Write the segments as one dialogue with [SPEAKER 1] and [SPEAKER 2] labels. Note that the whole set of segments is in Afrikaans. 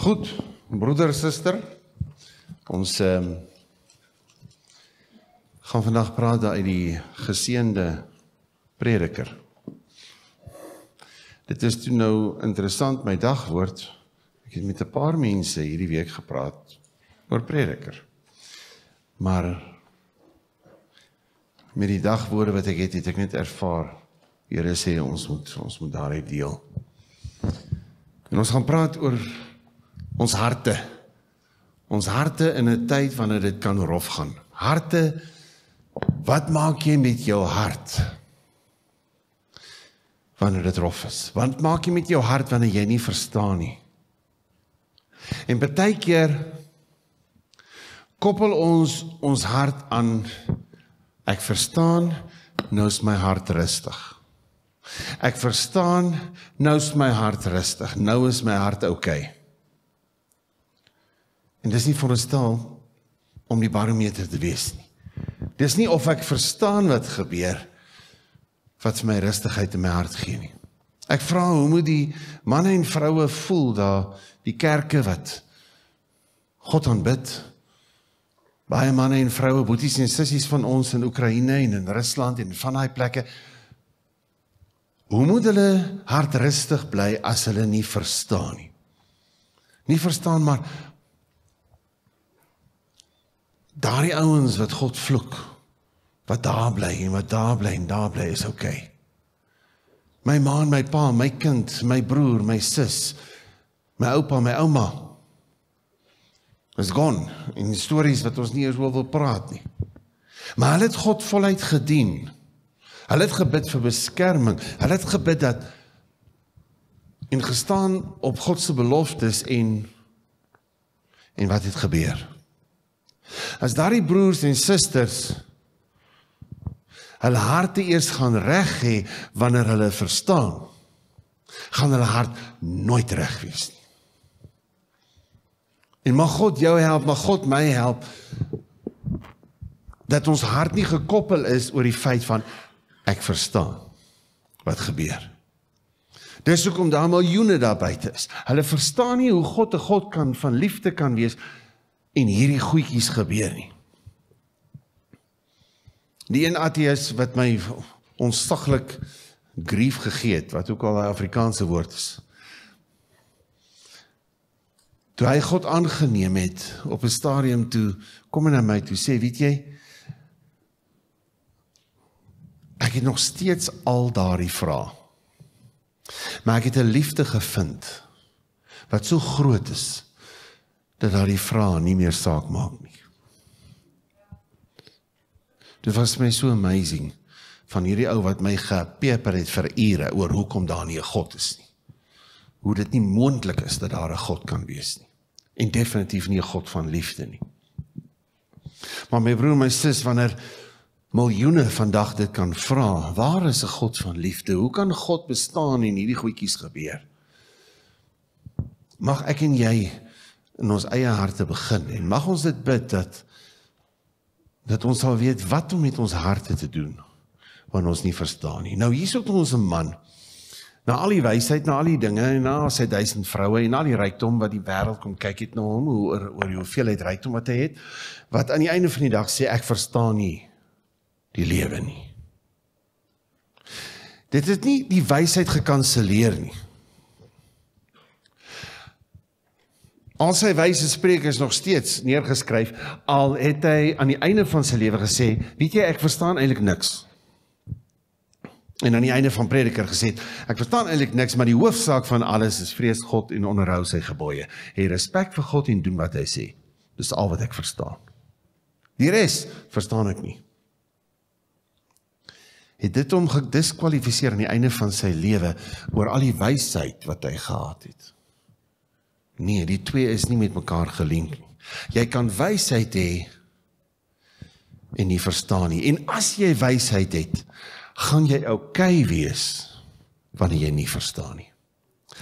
[SPEAKER 1] Goed, broeder, suster. Ons ehm um, gaan vandag praat uit die geseënde prediker. Dit is toe nou interessant my dag word. Ek het met 'n paar mense hierdie week gepraat oor prediker. Maar met die dagwoorde wat ek het, het ek net ervaar Here sê ons moet ons moet daaruit deel. En ons gaan praat oor ons harte. Ons harte in 'n tyd wanneer dit kan rof gaan. Harte wat maak jy met jou hart? Wanneer dit rof is. Wat maak jy met jou hart wanneer jy nie verstaan nie? En baie keer koppel ons ons hart aan ek verstaan nou is my hart rustig. Ek verstaan nou is my hart rustig. Nou is my hart oukei. Okay. En dis nie vir ons taal om die barometer te wees nie. Dis nie of ek verstaan wat gebeur wat vir my rustigheid in my hart gee nie. Ek vra hoe moet die manne en vroue voel daar die kerke wat God aanbid? Baie manne en vroue, boeties en sissies van ons in Oekraïne en in Rusland en van daai plekke. Hoe moet hulle hart rustig bly as hulle nie verstaan nie? Nie verstaan maar daardie ouens wat God vloek wat daar bly en wat daar bly en daar bly is okay. My ma en my pa, my kind, my broer, my sis, my oupa, my ouma. Is gone in stories wat ons nie eers oor wil praat nie. Maar hulle het God voluit gedien. Hulle het gebid vir beskerming. Hulle het gebid dat en gestaan op God se beloftes en en wat het gebeur? As daardie broers en susters hulle harte eers gaan reg hê wanneer hulle verstaan, gaan hulle hart nooit reg wees nie. En mag God jou help, mag God my help dat ons hart nie gekoppel is oor die feit van ek verstaan wat gebeur. Dis hoekom daar miljoene daar buite is. Hulle verstaan nie hoe God 'n God kan van liefde kan wees nie en hierdie goedjies gebeur nie. Die een ateïs wat my onstaglik grief gegee het, wat ook al 'n Afrikaanse woord is. Toe hy God aangeneem het op 'n stadium toe kom hy na my toe sê, "Weet jy, ek het nog steeds al daardie vrae. Maar ek het 'n liefde gevind wat so groot is." dat daai vrae nie meer saak maak nie. Dit was my so amazing van hierdie ou wat my gepeper het vir ure oor hoekom daar nie 'n God is nie. Hoe dit nie moontlik is dat daar 'n God kan wees nie. En definitief nie 'n God van liefde nie. Maar my broer, my sis, wanneer miljoene vandag dit kan vra, waar is 'n God van liefde? Hoe kan God bestaan en hierdie goedjies gebeur? Mag ek en jy in ons eie harte begin en mag ons dit bid dat dat ons sal weet wat om met ons harte te doen want ons nie verstaan nie. Nou hier is ons 'n man. Na al die wysheid, na al die dinge en na sy duisend vroue en al die rykdom wat die wêreld kom kyk het na hom, hoe oor oor hoeveelheid rykdom wat hy het, wat aan die einde van die dag sê ek verstaan nie die lewe nie. Dit het nie die wysheid gekanselleer nie. Al sy wyse spreekers nog steeds neergeskryf, al het hy aan die einde van sy lewe gesê, weet jy ek verstaan eintlik niks. En aan die einde van Prediker gesê, ek verstaan eintlik niks, maar die hoofsaak van alles is vrees God en onderhou sy gebooie. Hê respek vir God en doen wat hy sê. Dis al wat ek verstaan. Die res verstaan ek nie. Het dit hom gediskwalifiseer aan die einde van sy lewe oor al die wysheid wat hy gehad het? Nee, die twee is nie met mekaar gelink nie. Jy kan wysheid hê en nie verstaan nie. En as jy wysheid het, gaan jy oukei okay wees wanneer jy nie verstaan nie.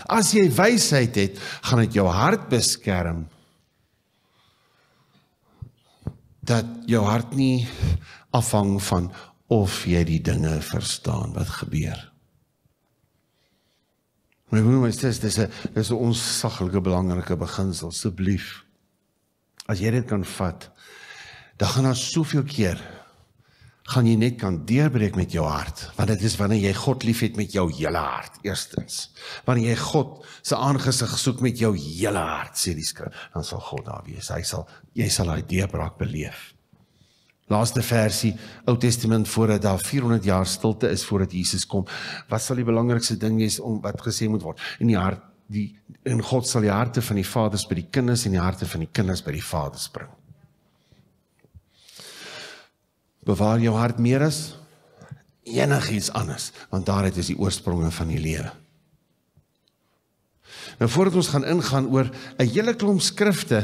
[SPEAKER 1] As jy wysheid het, gaan dit jou hart beskerm dat jou hart nie afhang van of jy die dinge verstaan wat gebeur nie. My broer, my sis, dis 'n dis 'n onsaglike belangrike beginsel asseblief. As jy dit kan vat, dan gaan daar soveel keer gaan jy net kan deurbreek met jou hart, want dit is wanneer jy God liefhet met jou hele hart eerstens. Wanneer jy God se aangesig soek met jou hele hart, sê die skrif, dan sal God daar wees. Hy sal jy sal daai deurbraak beleef. Laaste versie Ou Testament voordat daar 400 jaar stilte is voordat Jesus kom. Wat sal die belangrikste ding wees om wat gesê moet word? In die hart die in God sal die harte van die vaders by die kinders en die harte van die kinders by die vaders bring. Bewaar jou hart meer as enigiets anders, want daaruit is die oorspronge van die lewe. Nou voordat ons gaan ingaan oor 'n hele klomp skrifte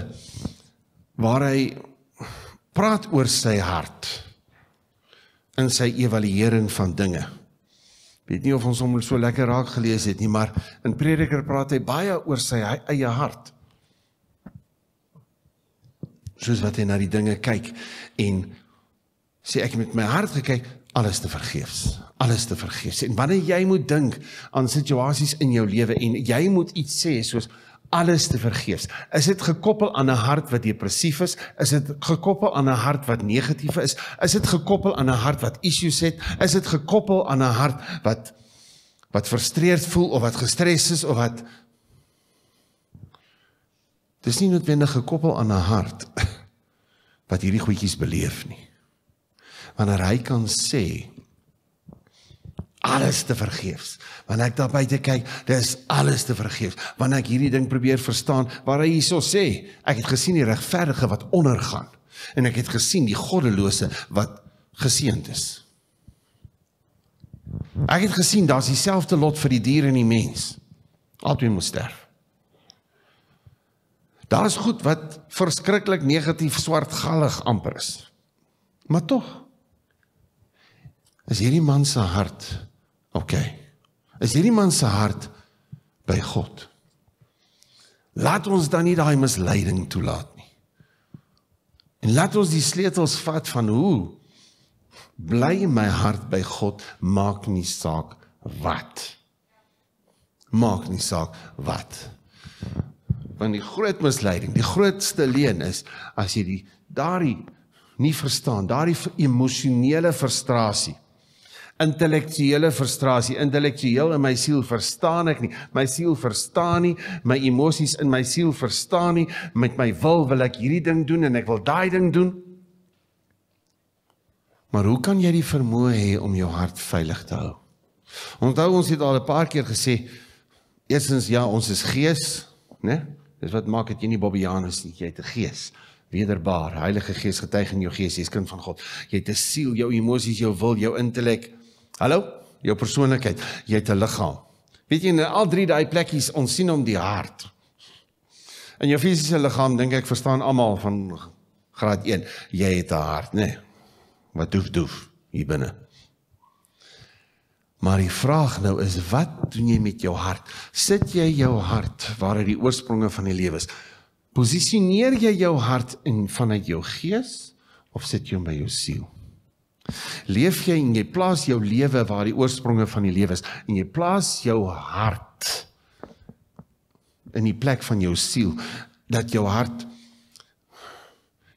[SPEAKER 1] waar hy praat oor sy hart in sy evaluering van dinge. Weet nie of ons hom so lekker raak gelees het nie, maar in Prediker praat hy baie oor sy eie hart. Soos wat hy na die dinge kyk en sê ek met my hart gekyk alles te vergeefs, alles te vergeefs. En wanneer jy moet dink aan situasies in jou lewe en jy moet iets sê soos alles te vergeefs. Is dit gekoppel aan 'n hart wat depressief is? Is dit gekoppel aan 'n hart wat negatief is? Is dit gekoppel aan 'n hart wat issues het? Is dit gekoppel aan 'n hart wat wat frustreerd voel of wat gestres is of wat Dis nie noodwendig gekoppel aan 'n hart wat hierdie goedjies beleef nie. Wanneer hy kan sê alles te vergeefs. Wanneer ek daar buite kyk, dis alles te vergeefs. Wanneer ek hierdie ding probeer verstaan waar hy hyso sê, ek het gesien die regverdige wat ondergaan en ek het gesien die goddelose wat geseënd is. Ek het gesien daar's dieselfde lot vir die dier en die mens. Albei moet sterf. Daar is goed wat verskriklik negatief swartgallig amper is. Maar tog is hierdie man se hart Ok. Is hierdie man se hart by God? Laat ons dan nie daai misleiding toelaat nie. En laat ons die sleutels vat van hoe bly my hart by God maak nie saak wat. Maak nie saak wat. Want die groot misleiding, die grootste leuen is as jy die daardie nie verstaan, daardie emosionele frustrasie intellektuele frustrasie. Intellektueel in my siel verstaan ek nie. My siel verstaan nie, my emosies in my siel verstaan nie. Met my wil wil ek hierdie ding doen en ek wil daai ding doen. Maar hoe kan jy die vermoë hê om jou hart veilig te hou? Onthou ons het al 'n paar keer gesê, eersins ja, ons is gees, né? Dis wat maak dat jy nie Bobbianus nie, jy't 'n gees wederbaar Heilige Gees getuig in jou gees jy's kind van God jy het 'n siel jou emosies jou wil jou intellek Hallo, jou persoonlikheid, jy het 'n liggaam. Weet jy in al drie daai plekkies ons sien om die hart. In jou fisiese liggaam dink ek verstaan almal van graad 1, jy het 'n hart, nê? Nee. Wat doef doef hier binne. Maar die vraag nou is wat doen jy met jou hart? Sit jy jou hart waar dit die oorspronge van die lewe is? Posisioneer jy jou hart in vanuit jou gees of sit jy hom by jou siel? Leef jy en jy plaas jou lewe waar die oorspronge van die lewe is en jy plaas jou hart in die plek van jou siel dat jou hart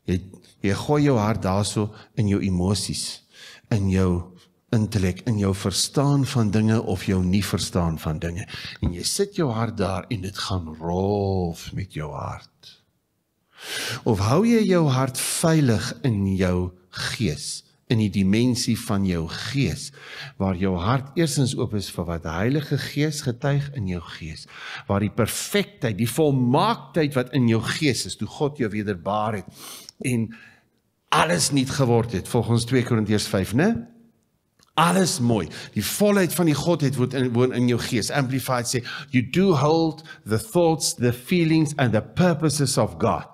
[SPEAKER 1] jy jy gooi jou hart daarso in jou emosies in jou intellek in jou verstaan van dinge of jou nie verstaan van dinge en jy sit jou hart daar en dit gaan rolf met jou hart of hou jy jou hart veilig in jou gees in die dimensie van jou gees waar jou hart eersins oop is vir wat die Heilige Gees getuig in jou gees waar die perfektheid die volmaaktheid wat in jou gees is toe God jou wederbaar het en alles nuut geword het volgens 2 Korintiërs 5 né alles mooi die volheid van die godheid word in woon in jou gees amplified sê you do hold the thoughts the feelings and the purposes of God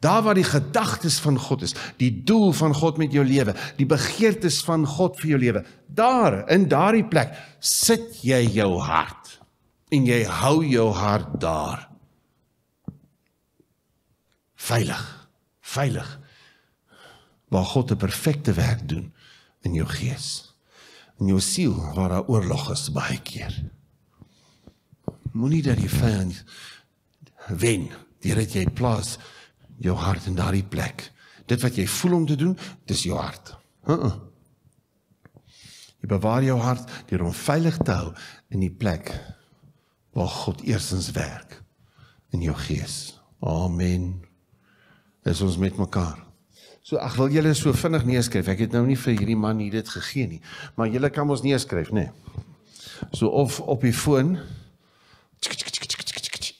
[SPEAKER 1] Daar waar die gedagtes van God is, die doel van God met jou lewe, die begeertes van God vir jou lewe, daar in daardie plek sit jy jou hart en jy hou jou hart daar. Veilig, veilig waar God 'n perfekte werk doen in jou gees. In jou siel waar daar oorlog is baie keer. Moenie dat jy vyand wen, dit red jy plaas jou hart in daardie plek. Dit wat jy voel om te doen, dis jou hart. Huh. Jy bewaar jou hart deur hom veilig te hou in die plek waar God eersins werk in jou gees. Amen. Dis ons met mekaar. So ag wil julle so vinnig neerskryf. Ek het nou nie vir hierdie man hier dit gegee nie, maar julle kan ons neerskryf, né? Nee. So of op die foon.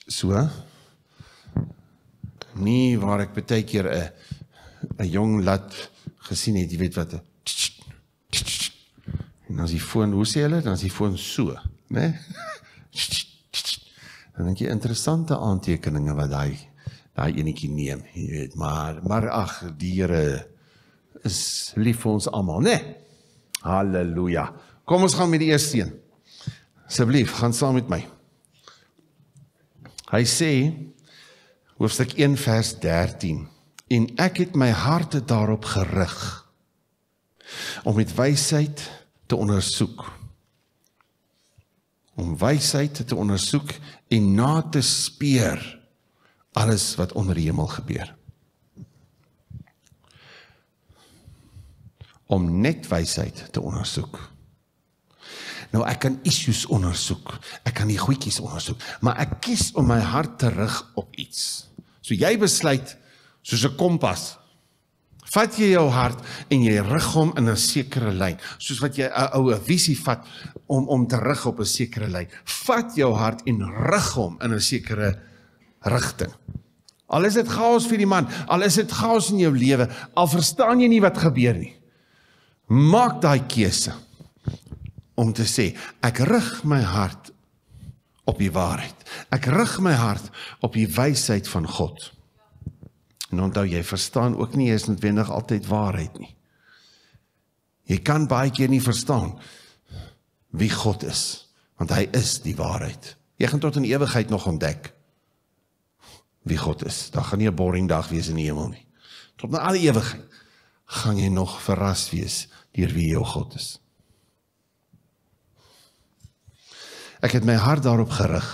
[SPEAKER 1] So. Huh? nie waar ek baie keer 'n 'n jong lad gesien het, jy weet wat. En as die foon, hoe sê hulle? Dan is die foon so, né? Dan het jy interessante aantekeninge wat daai daai enetjie neem, jy weet, maar maar ag, diere is lief vir ons almal, né? Halleluja. Kom ons gaan met die eerste een. Asseblief, gaan saam met my. Hy sê Hoofstuk 1 vers 13. En ek het my hart daarop gerig om met wysheid te ondersoek. Om wysheid te ondersoek en na te speur alles wat onder die hemel gebeur. om net wysheid te ondersoek. Nou ek kan issues ondersoek. Ek kan die goedjies ondersoek, maar ek kies om my hart te rig op iets. So jy besluit soos 'n kompas. Vat jy jou hart en jy rig hom in 'n sekere lyn, soos wat jy 'n ou 'n visie vat om om te rig op 'n sekere lyn. Vat jou hart en rig hom in 'n sekere rigting. Al is dit chaos vir die man, al is dit chaos in jou lewe, al verstaan jy nie wat gebeur nie. Maak daai keuse om te sê ek rig my hart op die waarheid. Ek rig my hart op die wysheid van God. En onthou jy verstaan ook nie eens noodwendig altyd waarheid nie. Jy kan baie keer nie verstaan wie God is, want hy is die waarheid. Jy gaan tot in ewigheid nog ontdek wie God is. Daar gaan nie 'n boring dag wees in die hemel nie. Tot na alle ewigheid gaan jy nog verras wees deur wie jou God is. Ek het my hart daarop gerig.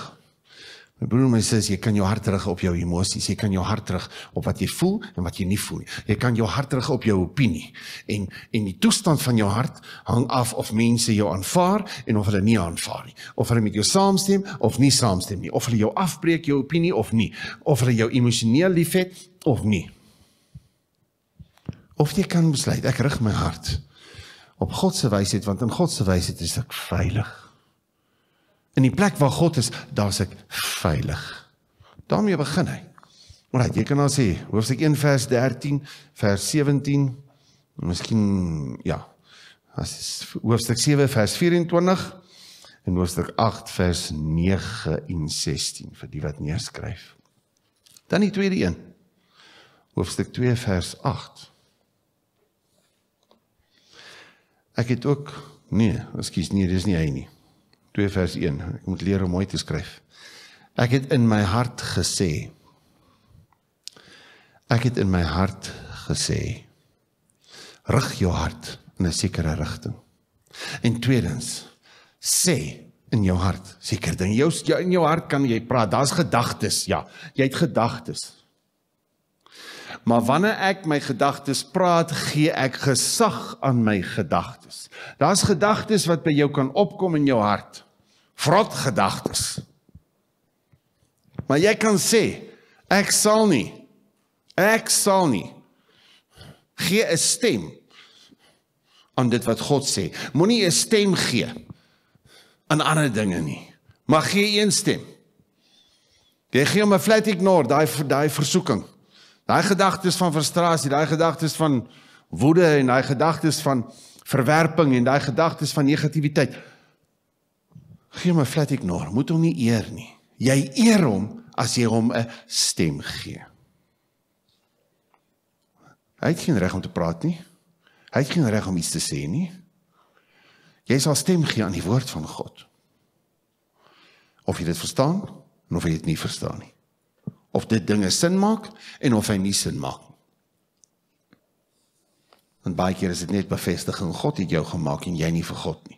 [SPEAKER 1] My broer en my sussie, jy kan jou hart rig op jou emosies. Jy kan jou hart rig op wat jy voel en wat jy nie voel nie. Jy kan jou hart rig op jou opinie en en die toestand van jou hart hang af of mense jou aanvaar en of hulle nie aanvaar nie. Of hulle met jou saamstem of nie saamstem nie. Of hulle jou afbreek jou opinie of nie. Of hulle jou emosioneel liefhet of nie. Of jy kan besluit ek rig my hart op God se wysheid want in God se wysheid is ek veilig. In die plek waar God is, daar's ek veilig. daarmee begin hy. Maar jy kan dan sê hoofstuk 1 vers 13, vers 17, miskien ja. As is hoofstuk 7 vers 24 en hoofstuk 8 vers 9 en 16 vir die wat neerskryf. Dan die tweede een. Hoofstuk 2 vers 8. Ek het ook nee, ekskuus nee, dis nie hy nie. 2 vers 1. Ek moet leer om mooi te skryf. Ek het in my hart gesê. Ek het in my hart gesê. Rig jou hart in 'n sekere rigting. En tweedens, sê in jou hart seker ding. Jou in jou hart kan jy praat. Daar's gedagtes, ja. Jy het gedagtes. Maar wanneer ek my gedagtes praat, gee ek gesag aan my gedagtes. Daar's gedagtes wat by jou kan opkom in jou hart vrot gedagtes. Maar jy kan sê ek sal nie ek sal nie gee 'n stem aan dit wat God sê. Moenie 'n stem gee aan ander dinge nie. Maar gee een stem. Jy gee hom 'n flat ignore, daai daai versoeking. Daai gedagtes van frustrasie, daai gedagtes van woede en daai gedagtes van verwerping en daai gedagtes van negativiteit gee hom 'n flat ignore, moet hom nie eer nie. Jy eer hom as jy hom 'n stem gee. Hy het geen reg om te praat nie. Hy het geen reg om iets te sê nie. Jy sal stem gee aan die woord van God. Of jy dit verstaan of jy dit nie verstaan nie. Of dit dinge sin maak en of hy nie sin maak nie. Want baie keer is dit net bevestiging God het jou gemaak en jy nie vir God nie.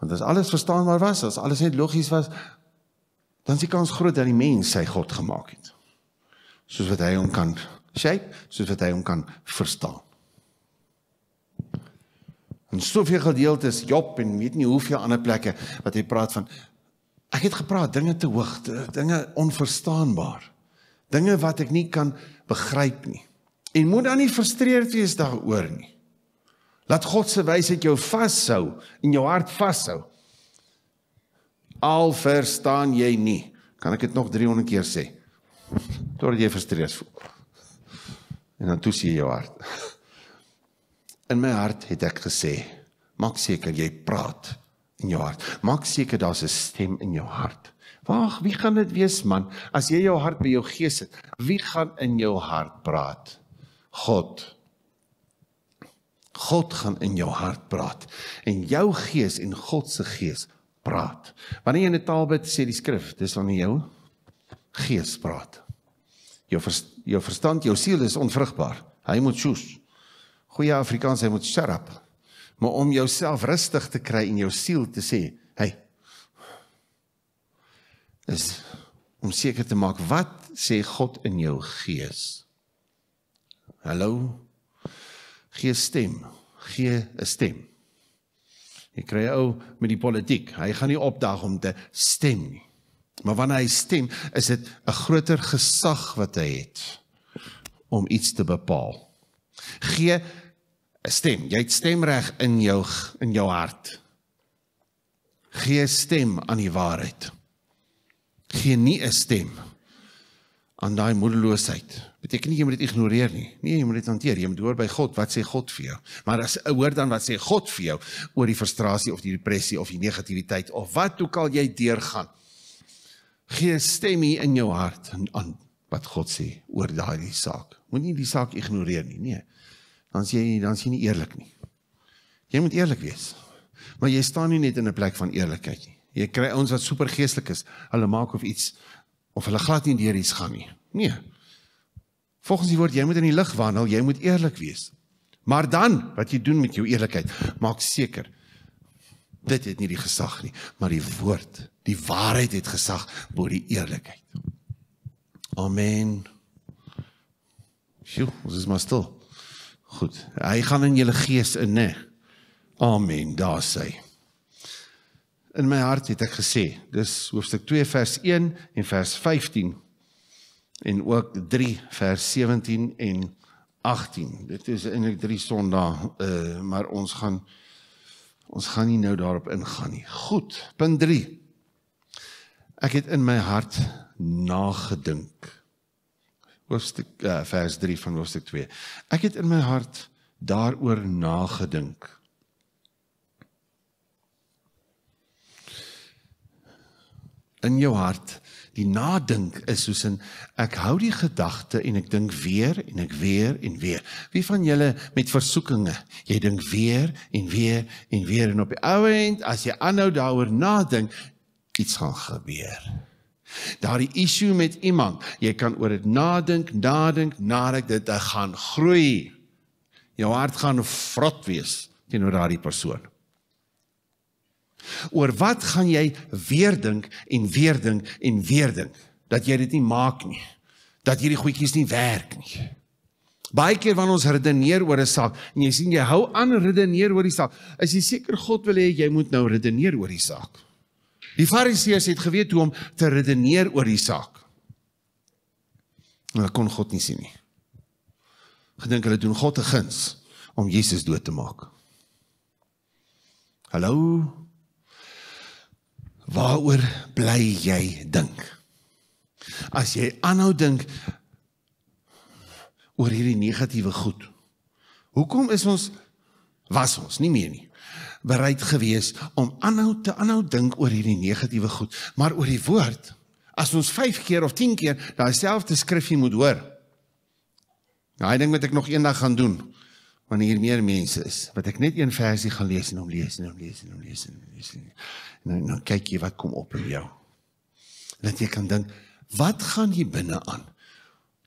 [SPEAKER 1] Want as alles verstaanbaar was, as alles net logies was, dan is die kans groot dat die mens sy God gemaak het. Soos wat hy hom kan shape, soos wat hy hom kan verstaan. En soveel gedeeltes Job en weet nie hoeveel ander plekke wat hy praat van ek het gepraat dinge te hoog, dinge onverstaanbaar. Dinge wat ek nie kan begryp nie. En moet dan nie frustreerd wees daaroor nie. Laat God se wysheid jou vashou en jou hart vashou. Al verstaan jy nie. Kan ek dit nog 300 keer sê? Totdat jy frustreerd voel. En dan toets jy jou hart. In my hart het ek gesê, maak seker jy praat in jou hart. Maak seker daar's 'n stem in jou hart. Wag, wie kan dit wees man? As jy jou hart by jou gees het, wie gaan in jou hart praat? God. God gaan in jou hart praat en jou gees en God se gees praat. Wanneer jy 'n taal bid, sê die skrif, dis wanneer jou gees praat. Jou vers, jou verstand, jou siel is onvrugbaar. Hy moet soos goeie Afrikaans, hy moet sharp. Maar om jouself rustig te kry en jou siel te sê, hey. Is om seker te maak wat sê God in jou gees. Hallo, gee stem, gee 'n stem. Jy kry ou met die politiek, hy gaan nie opdaag om te stem nie. Maar wanneer hy stem, is dit 'n groter gesag wat hy het om iets te bepaal. Gee 'n stem. Jy het stemreg in jou in jou hart. Gee stem aan die waarheid. Gee nie 'n stem aan daai moedeloosheid beteken nie jy moet dit ignoreer nie. Nee, jy moet dit hanteer. Jy moet hoor by God wat sê God vir jou. Maar as hoor dan wat sê God vir jou oor die frustrasie of die depressie of die negativiteit of wat ook al jy deurgaan. Gee stem hier in jou hart en aan wat God sê oor daardie saak. Moenie die saak ignoreer nie. Nee. Dan sê jy dan sê jy nie eerlik nie. Jy moet eerlik wees. Maar jy staan nie net in 'n plek van eerlikheid nie. Jy kry ons wat supergeestelik is. Hulle maak of iets of hulle glad nie deur iets gaan nie. Nee, Volgens die woord jy moet in die lig wandel, jy moet eerlik wees. Maar dan wat jy doen met jou eerlikheid, maak seker dit het nie die gesag nie, maar die woord, die waarheid het gesag bo die eerlikheid. Amen. Sjoe, ons is maar stil. Goed. Hy gaan in julle gees in, né? Amen. Daar sê hy. In my hart het ek gesê, dis hoofstuk 2 vers 1 en vers 15 en ook 3 vers 17 en 18. Dit is eintlik 3 Sondag, uh, eh, maar ons gaan ons gaan nie nou daarop ingaan nie. Goed, punt 3. Ek het in my hart nagedink. Hoofstuk uh, vers 3 van hoofstuk 2. Ek het in my hart daaroor nagedink. In jou hart die nadink is soos in ek hou die gedagte en ek dink weer en ek weer en weer. Wie van julle met versoekinge, jy dink weer en weer en weer en op die ou end as jy aanhou daaroor nadink, iets gaan gebeur. Daardie issue met iemand, jy kan oor dit nadink, nadink, nadink dit gaan groei. Jou hart gaan vrot wees teenoor daardie persoon. Oor wat gaan jy weer dink en weer dink en weer dink dat jy dit nie maak nie. Dat hierdie goedjies nie werk nie. Baie keer wanneer ons redeneer oor 'n saak en jy sien jy hou aan redeneer oor die saak, is jy seker God wil hê jy moet nou redeneer oor die saak. Die Fariseërs het geweet hoe om te redeneer oor die saak. Maar kon God nie sien nie. Gedink hulle doen God 'n guns om Jesus dood te maak. Hallo, waaroor bly jy dink? As jy aanhou dink oor hierdie negatiewe goed. Hoekom is ons was ons nie meer nie bereid gewees om aanhou te aanhou dink oor hierdie negatiewe goed, maar oor die woord as ons 5 keer of 10 keer daai selfde skrifgie moet hoor. Daai ding wat ek nog eendag gaan doen wanneer hier meer mense is, wat ek net een versie gaan lees en hom lees en hom lees en hom lees en hom lees. En hom lees, en hom lees. En dan, dan kyk jy wat kom op in jou. Dat jy kan dink, wat gaan hier binne aan?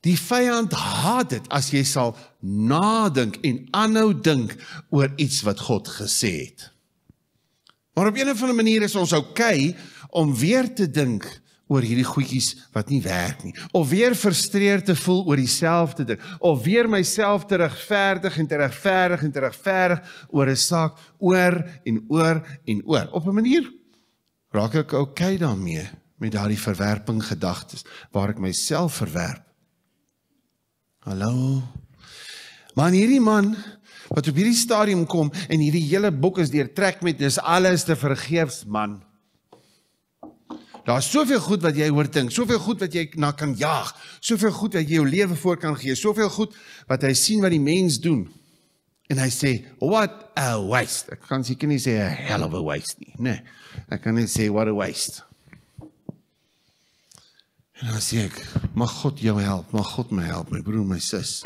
[SPEAKER 1] Die vyand haat dit as jy sal nadink en aanhou dink oor iets wat God gesê het. Maar op 'n of ander manier is ons okay om weer te dink oor hierdie goedjies wat nie werk nie of weer frustreer te voel oor dieselfde ding of weer myself te regverdig en te regverdig en te regverdig oor 'n saak oor en oor en oor op 'n manier raak ek oukei okay daarmee met daardie verwerping gedagtes waar ek myself verwerp. Hallo. Man hierdie man wat op hierdie stadium kom en hierdie hele boek is deurtrek met dis alles te vergeefs man. Daar is soveel goed wat jy hoor ding, soveel goed wat jy na kan jaag, soveel goed wat jy jou lewe voor kan gee, soveel goed wat hy sien wat die mens doen. En hy sê, "What a waste." Ek kan seker nie sê 'n hell of a waste nie, né? Nee. Ek kan net sê what a waste. En dan sê ek, "Mag God jou help, mag God my help, my broer, my sis."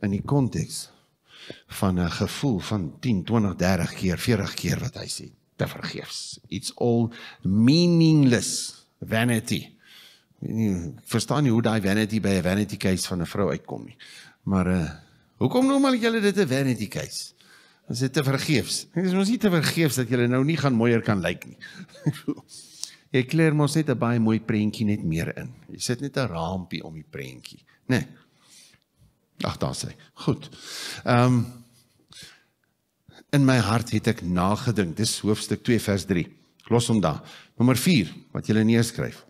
[SPEAKER 1] In die konteks van 'n gevoel van 10, 20, 30 keer, 40 keer wat hy sê, "Te vergeefs. It's all meaningless vanity." Nie, verstaan jy hoe daai vanity by 'n vanity case van 'n vrou uitkom nie? Maar uh Hoekom noem al julle dit 'n vanity case? Ons het te vergeefs. Dit is ons nie te vergeefs dat julle nou nie gaan mooier kan lyk nie. Ek kler mos net 'n baie mooi prentjie net meer in. Jy sit net 'n raampie om die prentjie, né? Nee. Ag, daar sê. Goed. Ehm um, In my hart het ek nagedink. Dis hoofstuk 2 vers 3. Los hom daar. Nommer 4 wat jy neerskryf.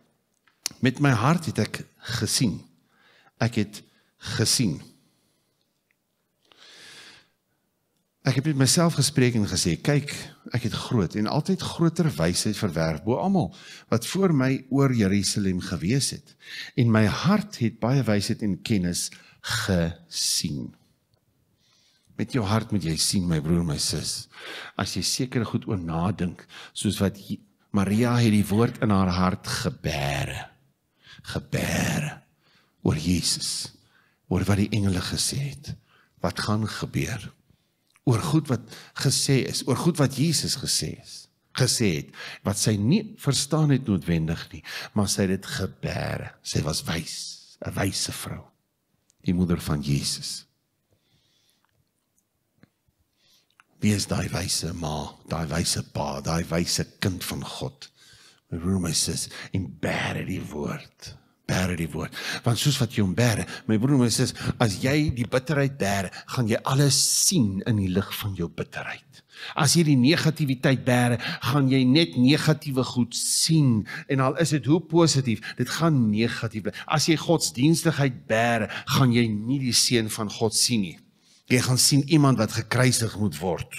[SPEAKER 1] Met my hart het ek gesien. Ek het gesien. Ek het met myself gespreek en gesê, kyk, ek het groot en altyd groter wysheid verwerf bo almal wat voor my oor Jerusalem gewees het. En my hart het baie wysheid en kennis gesien. Met jou hart moet jy sien, my broer, my sis. As jy seker goed oor nadink, soos wat Maria het die woord in haar hart gebeere. Gebeere oor Jesus. Oor wat die engele gesê het. Wat gaan gebeur? oor goed wat gesê is, oor goed wat Jesus gesê is, gesê het wat sy nie verstaan het noodwendig nie, maar sy het dit gebeer. Sy was wys, 'n wyse vrou, die moeder van Jesus. Wie is daai wyse ma, daai wyse pa, daai wyse kind van God? My broer, my sis, en bear dit die woord bære die woord. Want soos wat jy hom bære, my broer en my sussie, as jy die bitterheid bære, gaan jy alles sien in die lig van jou bitterheid. As jy die negativiteit bære, gaan jy net negatiewe goed sien en al is dit hoe positief, dit gaan negatief bly. As jy godsdienstigheid bære, gaan jy nie die seën van God sien nie. Jy gaan sien iemand wat gekruisig moet word.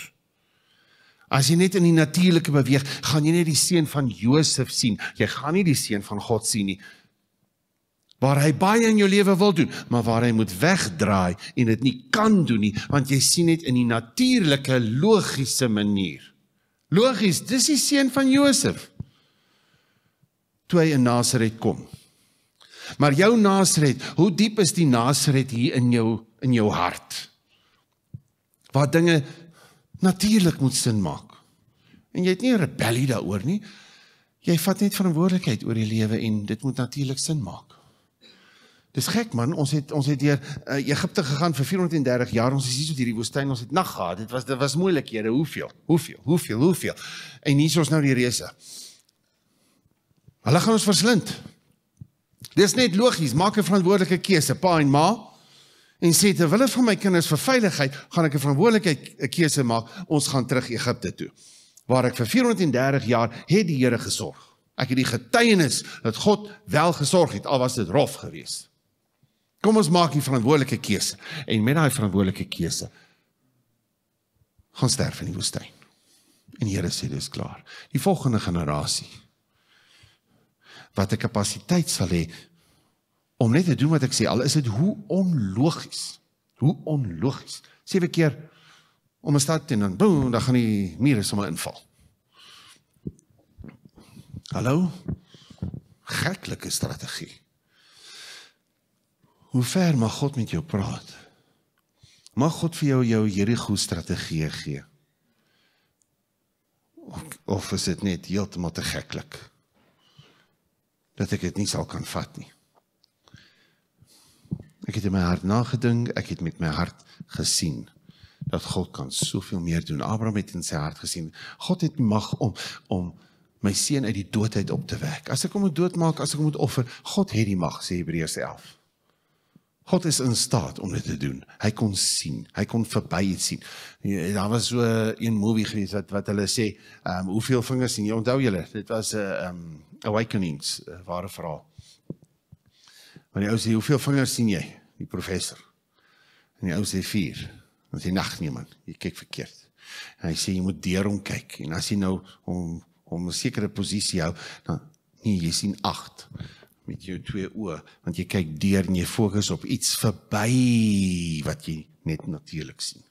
[SPEAKER 1] As jy net in die natuurlike beweeg, gaan jy net die seën van Josef sien. Jy gaan nie die seën van God sien nie waar hy baie in jou lewe wil doen, maar waar hy moet wegdraai en dit nie kan doen nie, want jy sien dit in die natuurlike logiese manier. Logies, dis die seun van Josef toe hy in Nasaret kom. Maar jou Nasaret, hoe diep is die Nasaret hier in jou in jou hart? Waar dinge natuurlik moet sin maak. En jy het nie 'n rebellie daaroor nie. Jy vat net verantwoordelikheid oor die lewe en dit moet natuurlik sin maak. Dis gek man, ons het ons het deur uh, eh, Egipte gegaan vir 430 jaar. Ons is hier so hierdie woestyn, ons het nag gehad. Dit was dit was moeilik, Here, hoeveel? Hoeveel? Hoeveel? Hoeveel? En hier is ons nou die reëse. Hulle gaan ons verslind. Dis net logies, maak 'n verantwoordelike keuse, pa en ma, en sê ter wille van my kinders vir veiligheid, gaan ek 'n verantwoordelikheid keuse maak. Ons gaan terug Egipte toe, waar ek vir 430 jaar het die Here gesorg. Ek het die getuienis dat God wel gesorg het, al was dit rof geweest. Kom ons maak die verantwoordelike keuse en met daai verantwoordelike keuse gaan sterf in die woestyn. En Here sê dis klaar. Die volgende generasie wat 'n kapasiteit sal hê om net te doen wat ek sê, al is dit hoe onlogies. Hoe onlogies. Sewe keer om 'n stad te doen, boem, dan gaan die mure sommer inval. Hallo? Geklike strategie. Hoe ver mag God met jou praat? Mag God vir jou jou Jericho strategie gee? Of, of is dit net heeltemal te geklik? Dat ek dit nie sal kan vat nie. Ek het in my hart nagedink, ek het met my hart gesien dat God kan soveel meer doen. Abraham het in sy hart gesien, God het mag om om my seun uit die doodheid op te wek. As ek hom moet doodmaak, as ek hom moet offer, God het die mag, sê Hebreërs 11. God is in staat om dit te doen. Hy kon sien. Hy kon verby dit sien. Ja, daar was so eh, een movie geweest wat wat hulle sê, ehm um, hoeveel vingers sien jy? Onthou julle, dit was 'n uh, eh, ehm um, awakenings uh, ware verhaal. Want die ou sê, "Hoeveel vingers sien jy?" Die professor. En die ou sê, "Vier." Dan sê nag nie man, jy kyk verkeerd. En hy sê jy moet deur hom kyk. En as jy nou hom hom 'n sekere posisie hou, dan nee, jy sien 8 met jou twee oë want jy kyk deur en jy fokus op iets verby wat jy net natuurlik sien.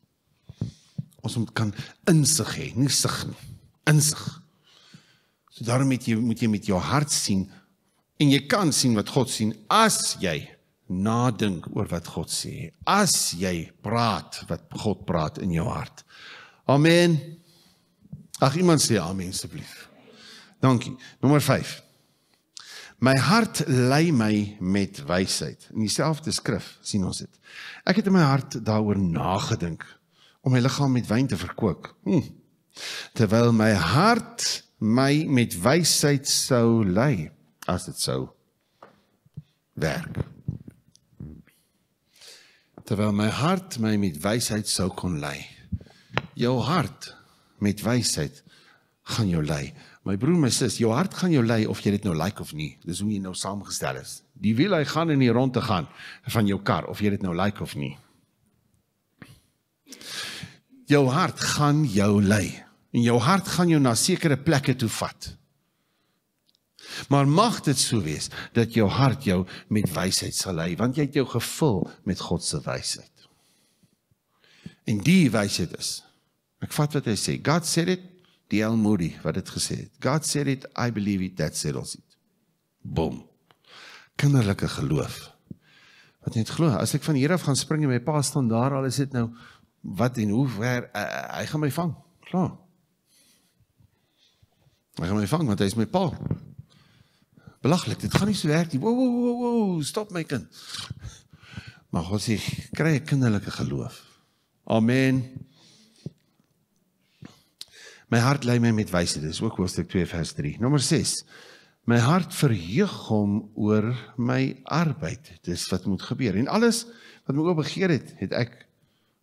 [SPEAKER 1] Ons moet kan insig hê, nie sig nie. Insig. So daarom moet jy moet jy met jou hart sien en jy kan sien wat God sien as jy nadink oor wat God sê, as jy praat wat God praat in jou hart. Amen. Ag iemand sê amen asseblief. Dankie. Nommer 5. My hart lei my met wysheid. In dieselfde skrif sien ons dit. Ek het in my hart daaroor nagedink om my liggaam met wyn te verkoop. Hm. Terwyl my hart my met wysheid sou lei as dit sou werk. Terwyl my hart my met wysheid sou kon lei. Jou hart met wysheid gaan jou lei. My broer, my sis, jou hart gaan jou lei of jy dit nou like of nie. Dis hoe jy nou saamgestel is. Die wiel hy gaan in die rondte gaan van jou kar of jy dit nou like of nie. Jou hart gaan jou lei en jou hart gaan jou na sekere plekke toe vat. Maar mag dit so wees dat jou hart jou met wysheid sal lei want jy het jou gevul met God se wysheid. En die wysheid is ek vat wat hy sê. God sê dit D.L. Moody wat dit gesê het. God said it, I believe it, that settles it. Boom. Kinderlike geloof. Wat net glo, as ek van hier af gaan spring en my pa staan daar al is dit nou wat en hoe ver uh, hy gaan my vang. Klaar. Hy gaan my vang want hy is my pa. Belaglik, dit gaan nie so werk nie. Wo wo wo wo, stop my kind. Maar God sê, kry 'n kinderlike geloof. Amen. My hart lei my met wysheid. Dis ook hoofstuk 2 vers 3. Nommer 6. My hart verheug hom oor my arbeid. Dis wat moet gebeur. En alles wat my oop begeer het, het ek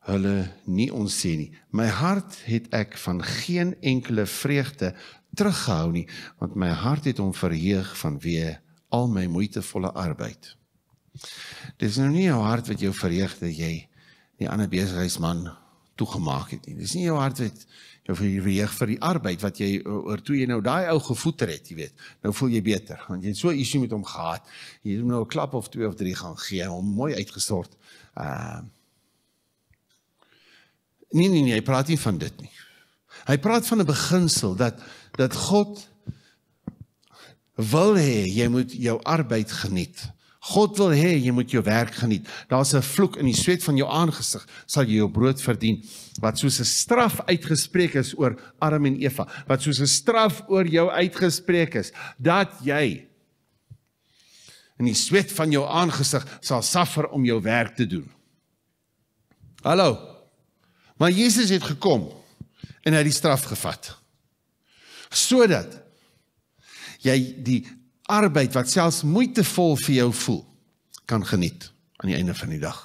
[SPEAKER 1] hulle nie onsien nie. My hart het ek van geen enkele vreugde teruggehou nie, want my hart het hom verheug vanweë al my moeitevolle arbeid. Dis nou nie jou hart wat jou verheug dat jy die ander besigheidsman toegemaak het nie. Dis nie jou hart wat vir die reg vir die arbeid wat jy oor toe jy nou daai ou gevoeter het, jy weet. Nou voel jy beter want jy het so 'n issue met hom gehad. Jy moet nou 'n klap of twee of drie gaan gee om mooi uitgesort. Ehm uh, Nee nee nee, hy praat nie van dit nie. Hy praat van 'n beginsel dat dat God wil hê jy moet jou arbeid geniet. God wil hê jy moet jou werk geniet. Daar's 'n vloek in die sweet van jou aangesig sal jy jou brood verdien wat soos 'n straf uitgespreek is oor Adam en Eva, wat soos 'n straf oor jou uitgespreek is dat jy in die sweet van jou aangesig sal saffer om jou werk te doen. Hallo. Maar Jesus het gekom en hy het die straf gevat sodat jy die arbeid wat selfs moeitevol vir jou voel, kan geniet aan die einde van die dag.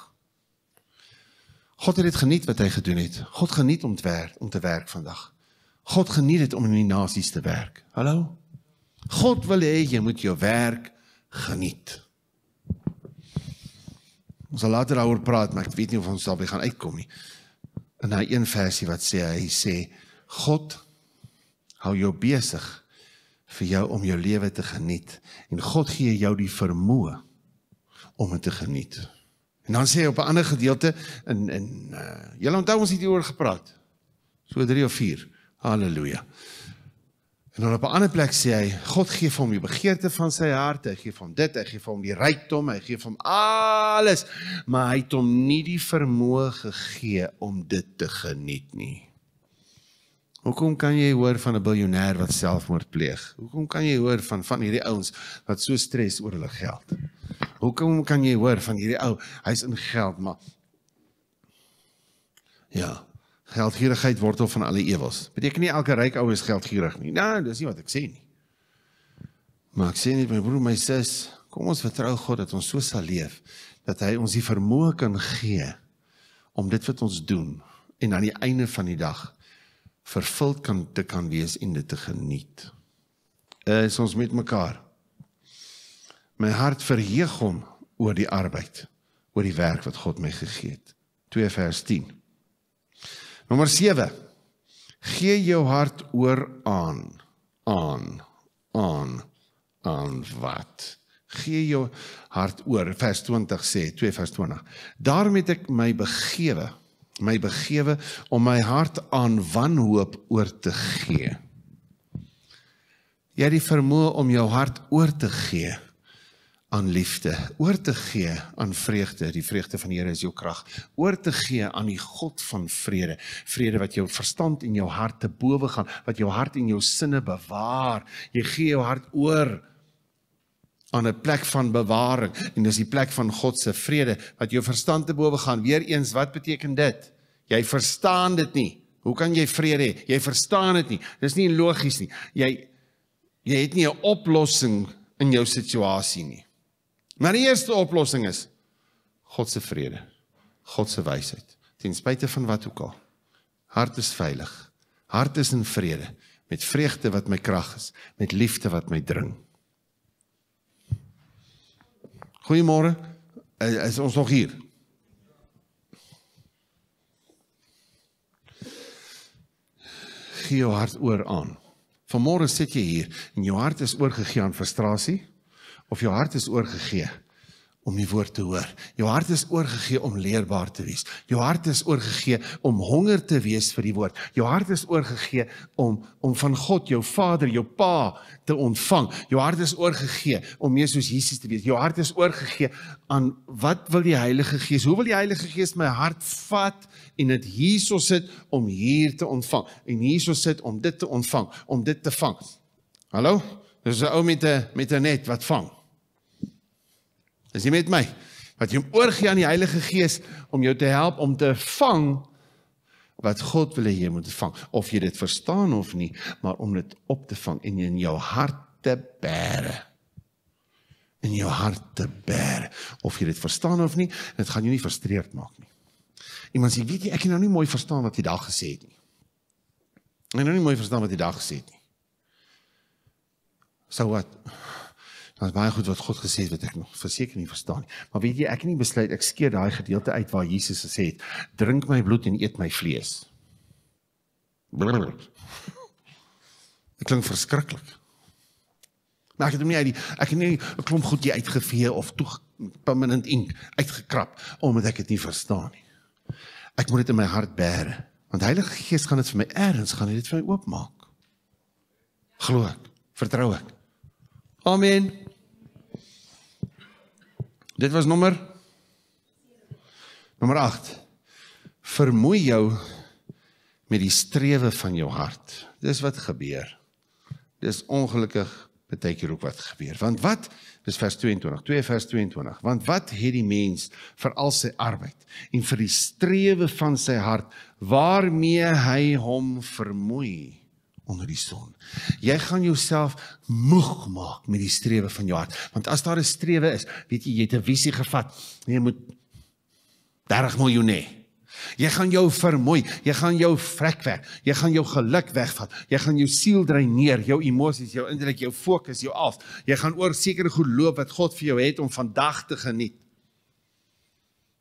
[SPEAKER 1] God het dit geniet wat hy gedoen het. God geniet om te werk, om te werk vandag. God geniet dit om in die nasies te werk. Hallo? God wil hê jy moet jou werk geniet. Ons sal later daaroor praat, maar ek weet nie of ons daarby gaan uitkom nie. In daai een versie wat sê hy sê God hou jou besig vir jou om jou lewe te geniet en God gee jou die vermoë om dit te geniet. En dan sê hy op 'n ander gedeelte in in uh, jy onthou ons het hieroor gepraat. So 3 of 4. Halleluja. En dan op 'n ander plek sê hy God gee vir hom die begeerte van sy hart, hy gee vir hom dit, hy gee vir hom die rykdom, hy gee vir hom alles, maar hy het hom nie die vermoë gegee om dit te geniet nie. Hoekom kan jy hoor van 'n miljardêr wat selfmoord pleeg? Hoekom kan jy hoor van van hierdie ouens wat so stres oor hulle geld? Hoekom kan jy hoor van hierdie ou, hy's in geld, maar Ja, geldgierigheid wortel van alle ewels. Beteken nie elke ryk ou is geldgierig nie. Nee, dis nie wat ek sê nie. Maar ek sê net my broer my sê, kom ons vertrou God dat ons so sal leef dat hy ons die vermoë kan gee om dit wat ons doen en aan die einde van die dag vervuld kan te kan wees en dit te geniet. Eh, is ons met mekaar. My hart verheug hom oor die arbeid, oor die werk wat God my gegee het. 2 vers 10. Nommer 7. Gee jou hart oor aan aan aan aan wat gee jou hart oor vers 20 sê 2 vers 20 daarom het ek my begewe my begewe om my hart aan wanhoop oor te gee. Jy het die vermoë om jou hart oor te gee aan liefde, oor te gee aan vreugde, die vreugde van die Here is jou krag, oor te gee aan die God van vrede, vrede wat jou verstand en jou hart te bowe gaan, wat jou hart en jou sinne bewaar. Jy gee jou hart oor aan aan 'n plek van bewaring en dis die plek van God se vrede wat jou verstand te bowe gaan. Weereens, wat beteken dit? Jy verstaan dit nie. Hoe kan jy vrede hê? Jy verstaan dit nie. Dis nie logies nie. Jy jy het nie 'n oplossing in jou situasie nie. Maar die eerste oplossing is God se vrede. God se wysheid. Ten spyte van wat ook al. Hart is veilig. Hart is in vrede met vreugde wat my krag is, met liefde wat my dring. Goeiemôre. Is ons nog hier? Gee jou hart oor aan. Vanmôre sit jy hier en jou hart is oorgegee aan frustrasie of jou hart is oorgegee om die woord te hoor. Jou hart is oorgegee om leerbaar te wees. Jou hart is oorgegee om honger te wees vir die woord. Jou hart is oorgegee om om van God, jou Vader, jou Pa te ontvang. Jou hart is oorgegee om meer soos Jesus te wees. Jou hart is oorgegee aan wat wil die Heilige Gees? Hoe wil die Heilige Gees my hart vat en dit hierso sit om hier te ontvang en hierso sit om dit te ontvang, om dit te vang. Hallo? Dis 'n ou met 'n met 'n net wat vang. Is jy met my? Wat jy hom oorgie aan die Heilige Gees om jou te help om te vang wat God wil hê jy moet vang, of jy dit verstaan of nie, maar om dit op te vang en in jou hart te bære in jou hart te bær of jy dit verstaan of nie, dit gaan jou nie frustreerd maak nie. Iemand sê, weet jy, ek het nou nie mooi verstaan wat jy daag gesê het nie. Ek het nou nie mooi verstaan wat jy daag gesê het nie. So wat? Dit is baie goed wat God gesê het wat ek nog verseker nie verstaan nie. Maar weet jy, ek het nie besluit ek skeer daai gedeelte uit waar Jesus gesê het: "Drink my bloed en eet my vlees." Dit klink verskriklik. Maar ek het hom nie uit die ek het nie 'n klomp goed hier uitgevee of toe permanent ink uitgekrap omdat ek dit nie verstaan nie. Ek moet dit in my hart bære, want Heilige Gees gaan dit vir my eerds gaan dit vir my oopmaak. Glo ek, vertrou ek. Amen. Dit was nommer nommer 8. Vermoei jou met die strewe van jou hart. Dis wat gebeur. Dis ongelukkig baie keer ook wat gebeur. Want wat? Dis vers 22, 2 vers 22. Want wat het die mens vir al sy arbeid en vir die strewe van sy hart waarmee hy hom vermoei? onder die son. Jy gaan jouself moeg maak met die strewe van jou hart. Want as daar 'n strewe is, weet jy, jy het 'n visie gevat. Jy moet 30 miljoen hê. Jy gaan jou vermoei, jy gaan jou vrek weg, jy gaan jou geluk wegvat, jy gaan jou siel dreineer, jou emosies, jou intellek, jou fokus, jou af. Jy gaan oor sekere goed loop wat God vir jou het om vandag te geniet.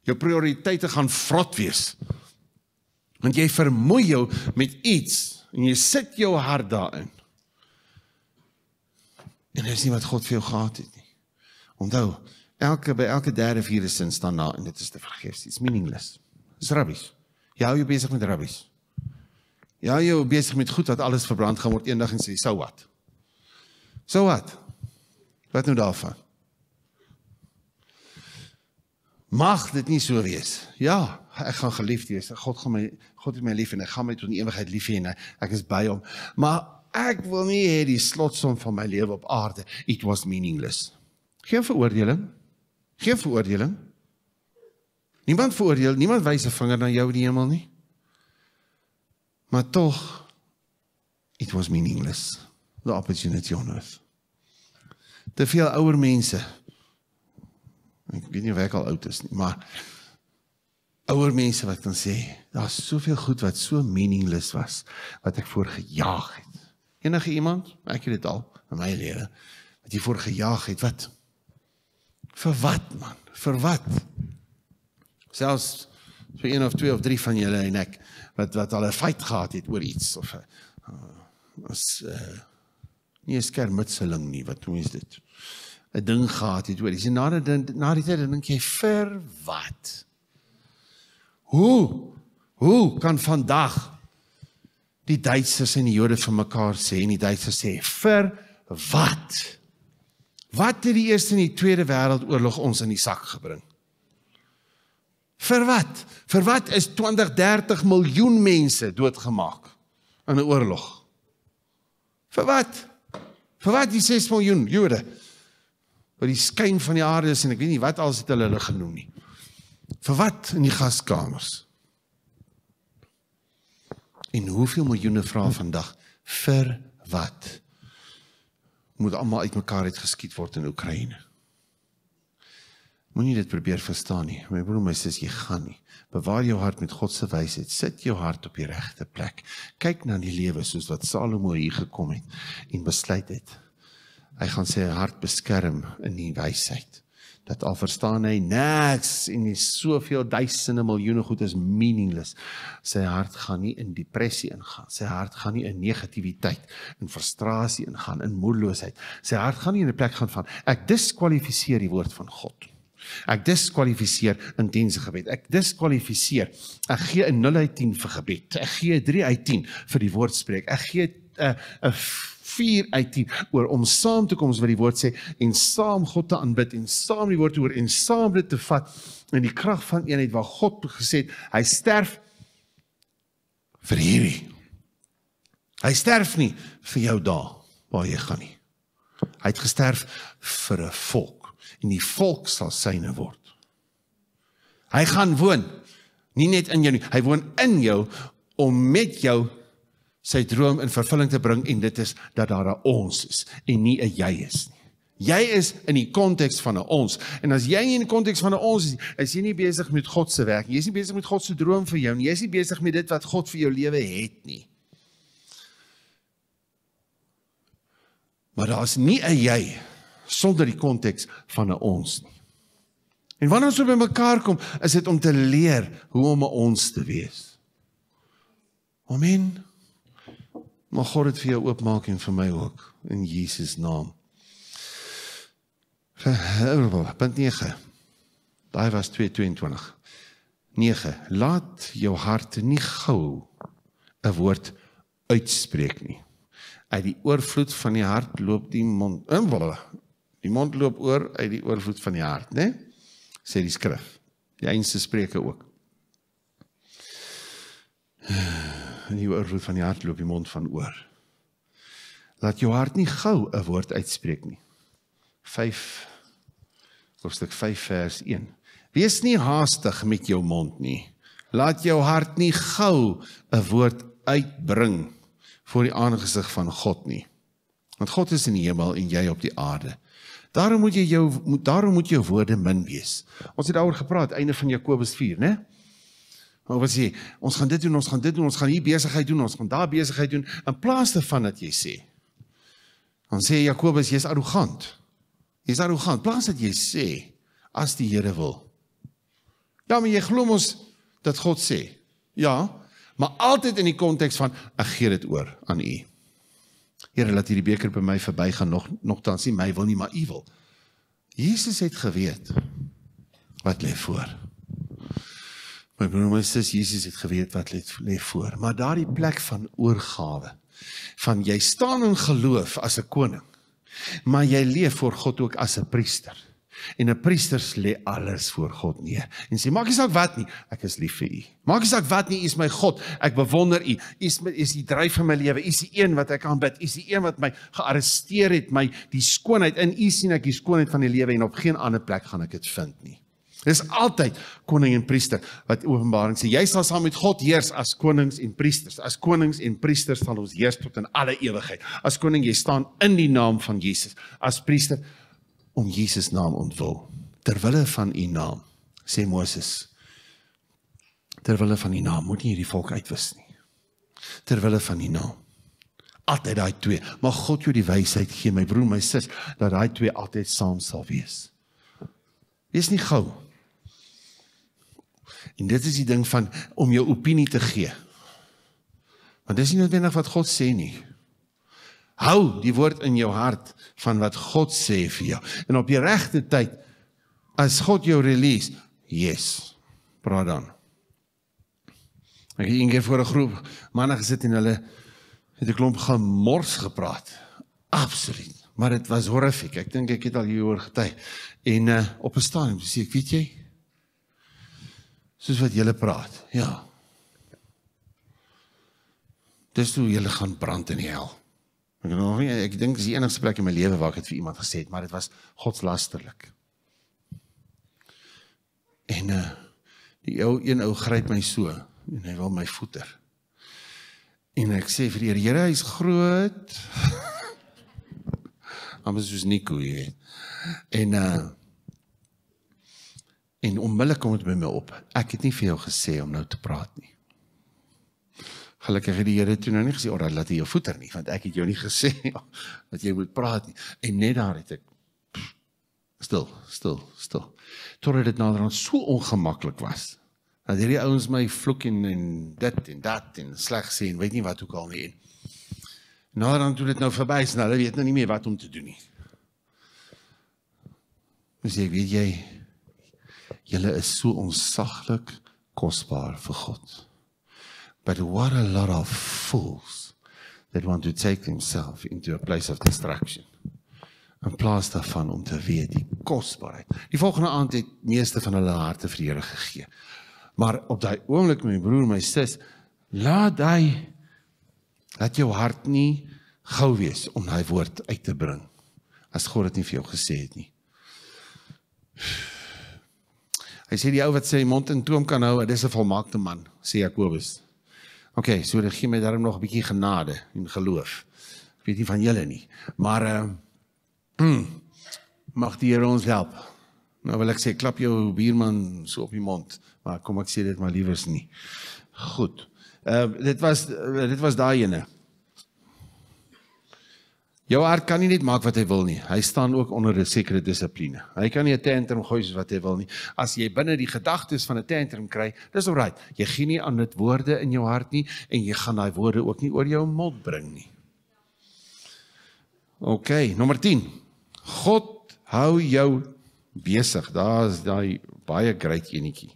[SPEAKER 1] Jou prioriteite gaan vrot wees. Want jy vermoei jou met iets en jy sit jou hart daarin. En dis nie wat God vir jou gehad het nie. Onthou, elke by elke derde vierde sin staan daar en dit is te vergeefs, dit's meaningless. Dis rubbish. Jy hou jou besig met rubbish. Jy hou jou besig met goed wat alles verbrand gaan word eendag en sê, "So wat?" So wat? Wat nou daarvan? Mag dit nie so wees. Ja, ek gaan geliefd wees. God gaan my God het my lief en hy gaan my tot in ewigheid lief hê en ek is by hom. Maar ek wil nie hê die slotsom van my lewe op aarde it was meaningless. Geen veroordeling. Geen veroordeling. Niemand veroordeel, niemand wys 'n vinger na jou in die hemel nie. Maar tog it was meaningless. The opportunity on earth. Te veel ouer mense Ek weet nie of ek al oud is nie, maar ouer mense wat dan sê, daar's soveel goed wat so meaningless was wat ek voor gejaag het. Enige iemand, ek het dit al in my lewe wat jy voor gejaag het, wat? Vir wat man? Vir wat? Selfs so een of twee of drie van julle en ek wat wat al 'n fight gehad het oor iets of 'n as 'n uh, nie skermutseling nie, wat noem jy dit? 'n ding gehad het oor. Dis na die na die tyd dink jy vir wat? Hoe? Hoe kan vandag die Duitsers en die Jode vir mekaar sê en die Duitsers sê vir wat? Wat het die Eerste en die Tweede Wêreldoorlog ons in die sak gebring? Vir wat? Vir wat is 20, 30 miljoen mense doodgemaak in 'n oorlog? Vir wat? Vir wat die 6 miljoen Jode? oor die skyn van die aarde is en ek weet nie wat al het hulle hulle genoem nie. Vir wat in die gaskamers? En hoeveel miljoene vra vandag vir wat? Moet almal uitmekaar het geskiet word in Oekraïne. Moenie dit probeer verstaan nie. My broer, my sussie, jy gaan nie. Bewaar jou hart met God se wysheid. Sit jou hart op die regte plek. Kyk na die lewe soos wat Salomo hier gekom het en besluit het hy gaan sy hart beskerm in die wysheid dat al verstaan hy niks en hy soveel duisende miljoene goed is meaningless sy hart gaan nie in depressie ingaan sy hart gaan nie in negativiteit en frustrasie ingaan in moedeloosheid sy hart gaan nie in 'n plek gaan van ek diskwalifiseer die woord van God ek diskwalifiseer intense gebed ek diskwalifiseer ek gee 'n 0 uit 10 vir gebed ek gee 'n 3 uit 10 vir die woord spreek ek gee 'n 'n 4 uit 10 oor om saam te kom wat die woord sê en saam God te aanbid en saam die woord te hoor en saam dit te vat in die krag van eenheid waar God gesê het hy sterf vir hierdie. Hy sterf nie vir jou daar waar jy gaan nie. Hy het gesterf vir 'n volk en die volk sal syne word. Hy gaan woon nie net in jou nie, hy woon in jou om met jou sy droom in vervulling te bring en dit is dat daar 'n ons is en nie 'n jy is nie. Jy is in die konteks van 'n ons en as jy nie in die konteks van 'n ons is, is jy nie besig met God se werk nie. Jy is nie besig met God se droom vir jou nie. Jy is nie besig met dit wat God vir jou lewe het nie. Maar daar's nie 'n jy sonder die konteks van 'n ons nie. En wanneer ons op mekaar kom, is dit om te leer hoe om 'n ons te wees. Amen. Oh Mag God dit vir jou oopmaak en vir my ook in Jesus naam. Punt 9. Daai was 222. 9. Laat jou hart nie gou 'n woord uitspreek nie. Uit die oorvloed van die hart loop die mond. Eh, die mond loop oor uit die oorvloed van die hart, né? Sê die skrif. Die eense spreuke ook in die oorvloed van die hart loop die mond van oor. Laat jou hart nie gou 'n woord uitspreek nie. 5 hoofstuk 5 vers 1. Wees nie haastig met jou mond nie. Laat jou hart nie gou 'n woord uitbring voor die aangesig van God nie. Want God is in die hemel en jy op die aarde. Daarom moet jy jou moet daarom moet jou woorde min wees. Ons het daaroor gepraat einde van Jakobus 4, né? Nee? Maar wat sê, ons gaan dit doen, ons gaan dit doen, ons gaan hier besigheid doen, ons gaan daar besigheid doen in plaas daarvan dat jy sê. Dan sê Jakobus jy's arrogant. Jy's arrogant. Plaas dat jy sê as die Here wil. Ja, maar jy glo mos dat God sê. Ja, maar altyd in die konteks van ek gee dit oor aan U. Here, laat hierdie beker by my verbygaan nog nogtans nie my wil nie, maar U wil. Jesus het geweet wat lê voor. My broer en my sussie Jesus het geweet wat lê voor, maar daardie plek van oorgawe van jy staan in geloof as 'n koning, maar jy leef voor God ook as 'n priester. En 'n priester lê alles voor God neer en sê maak nie saak wat nie, ek is lief vir u. Maak nie saak wat nie, u is my God, ek bewonder u. U is is die dryf van my lewe, u is die een wat ek aanbid, u is die een wat my gearresteer het, my die skoonheid in u sien ek die skoonheid van die lewe en op geen ander plek gaan ek dit vind nie. Dis altyd koning en priester wat Openbaring sê jy sal saam met God heers as konings en priesters. As konings en priesters sal ons heers tot in alle ewigheid. As koning jy staan in die naam van Jesus. As priester om Jesus naam ontwil ter wille van u naam sê Moses. Ter wille van die naam moet nie hierdie volk uitwis nie. Ter wille van die naam altyd daai twee. Maar God jou die wysheid gee my broer, my sis dat daai twee altyd saam sal wees. Wees nie gou En dit is die ding van om jou opinie te gee. Want dis nie noodwendig wat God sê nie. Hou die woord in jou hart van wat God sê vir jou. En op die regte tyd as God jou release, yes. Praat dan. Ek het eendag voor 'n groep manne gesit en hulle het 'n klomp gemors gepraat. Absoluut. Maar dit was horrific. Ek dink ek het al hieroor gety. En uh, op 'n stadium sê ek, weet jy, soos wat julle praat. Ja. Dis hoe julle gaan brand in die hel. Ek weet nog nie, ek dink dis die enigste plek in my lewe waar ek dit vir iemand gesê het, maar dit was godslasterlik. En uh die ou een ou gryp my so en hy wil my voeter. En ek sê vir die Here, Here, hy's groot. Amos is nie cool nie. En uh En onmiddellik kom dit by my op. Ek het nie vir jou gesê om nou te praat nie. Gelukkig het die Here toe nou nie gesê oor dat jy jou voeter nie, want ek het jou nie gesê dat jy moet praat nie. En net daar het ek stil, stil, stil. Totdat dit nader aan so ongemaklik was. Dat hierdie ouens my vloek en en dit en dat en sleg sien, weet nie wat ook al nie. Nou dan toe dit nou verby is, nou hulle weet nou nie meer wat om te doen nie. Dis ek weet jy, Julle is so onsaglik kosbaar vir God. But what a lot of fools that want to take themselves into a place of destruction. En plaas daarvan om te weet die kosbaarheid. Die volgende aand het meeste van hulle harte vir die Here gegee. Maar op daai oomblik my broer, my sis, laat daai laat jou hart nie gou wees om daai woord uit te bring as God dit nie vir jou gesê het nie. Hy sê die ou wat sê die mond in toom kan hou, dis 'n volmaakte man, sê Jakobus. OK, so dan gee my daarom nog 'n bietjie genade en geloof. Ek weet nie van julle nie, maar ehm uh, mag die Here ons help. Nou wil ek sê klap jou buurman so op die mond, maar kom ek sê dit maar liewers nie. Goed. Ehm uh, dit was dit was daai ene. Jou hart kan nie net maak wat hy wil nie. Hy staan ook onder 'n sekere dissipline. Hy kan nie 'n tantrum gooi soos wat hy wil nie. As jy binne die gedagtes van 'n tantrum kry, dis alright. Jy gee nie aan dit woorde in jou hart nie en jy gaan daai woorde ook nie oor jou mond bring nie. OK, nommer 10. God hou jou besig. Daar's daai baie groot enetjie.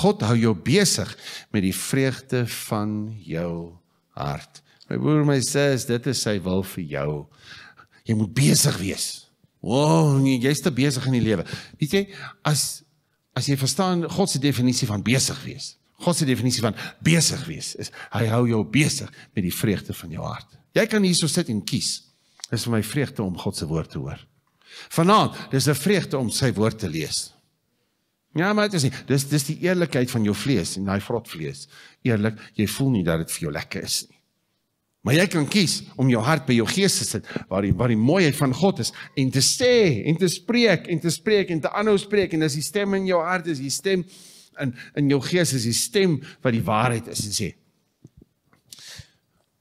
[SPEAKER 1] God hou jou besig met die vreugde van jou hart. My broer my sê is dit is sy wil vir jou. Jy moet besig wees. O, oh, nee, jy's te besig in die lewe. Weet jy, as as jy verstaan God se definisie van besig wees. God se definisie van besig wees is hy hou jou besig met die vreugde van jou hart. Jy kan hierso sit en kies. Dis vir my vreugde om God se woord te hoor. Vanaand, dis 'n vreugde om sy woord te lees. Ja, maar dit is nie, dis dis die eerlikheid van jou vlees en daai vrot vlees. Eerlik, jy voel nie dat dit vir jou lekker is nie. Maar jy kan kies om jou hart by jou gees te sit waar die waar die mooiheid van God is en te sê en te spreek en te spreek en te aanhou spreek en as die stem in jou hart is, die stem in in jou gees is die stem wat die waarheid is en sê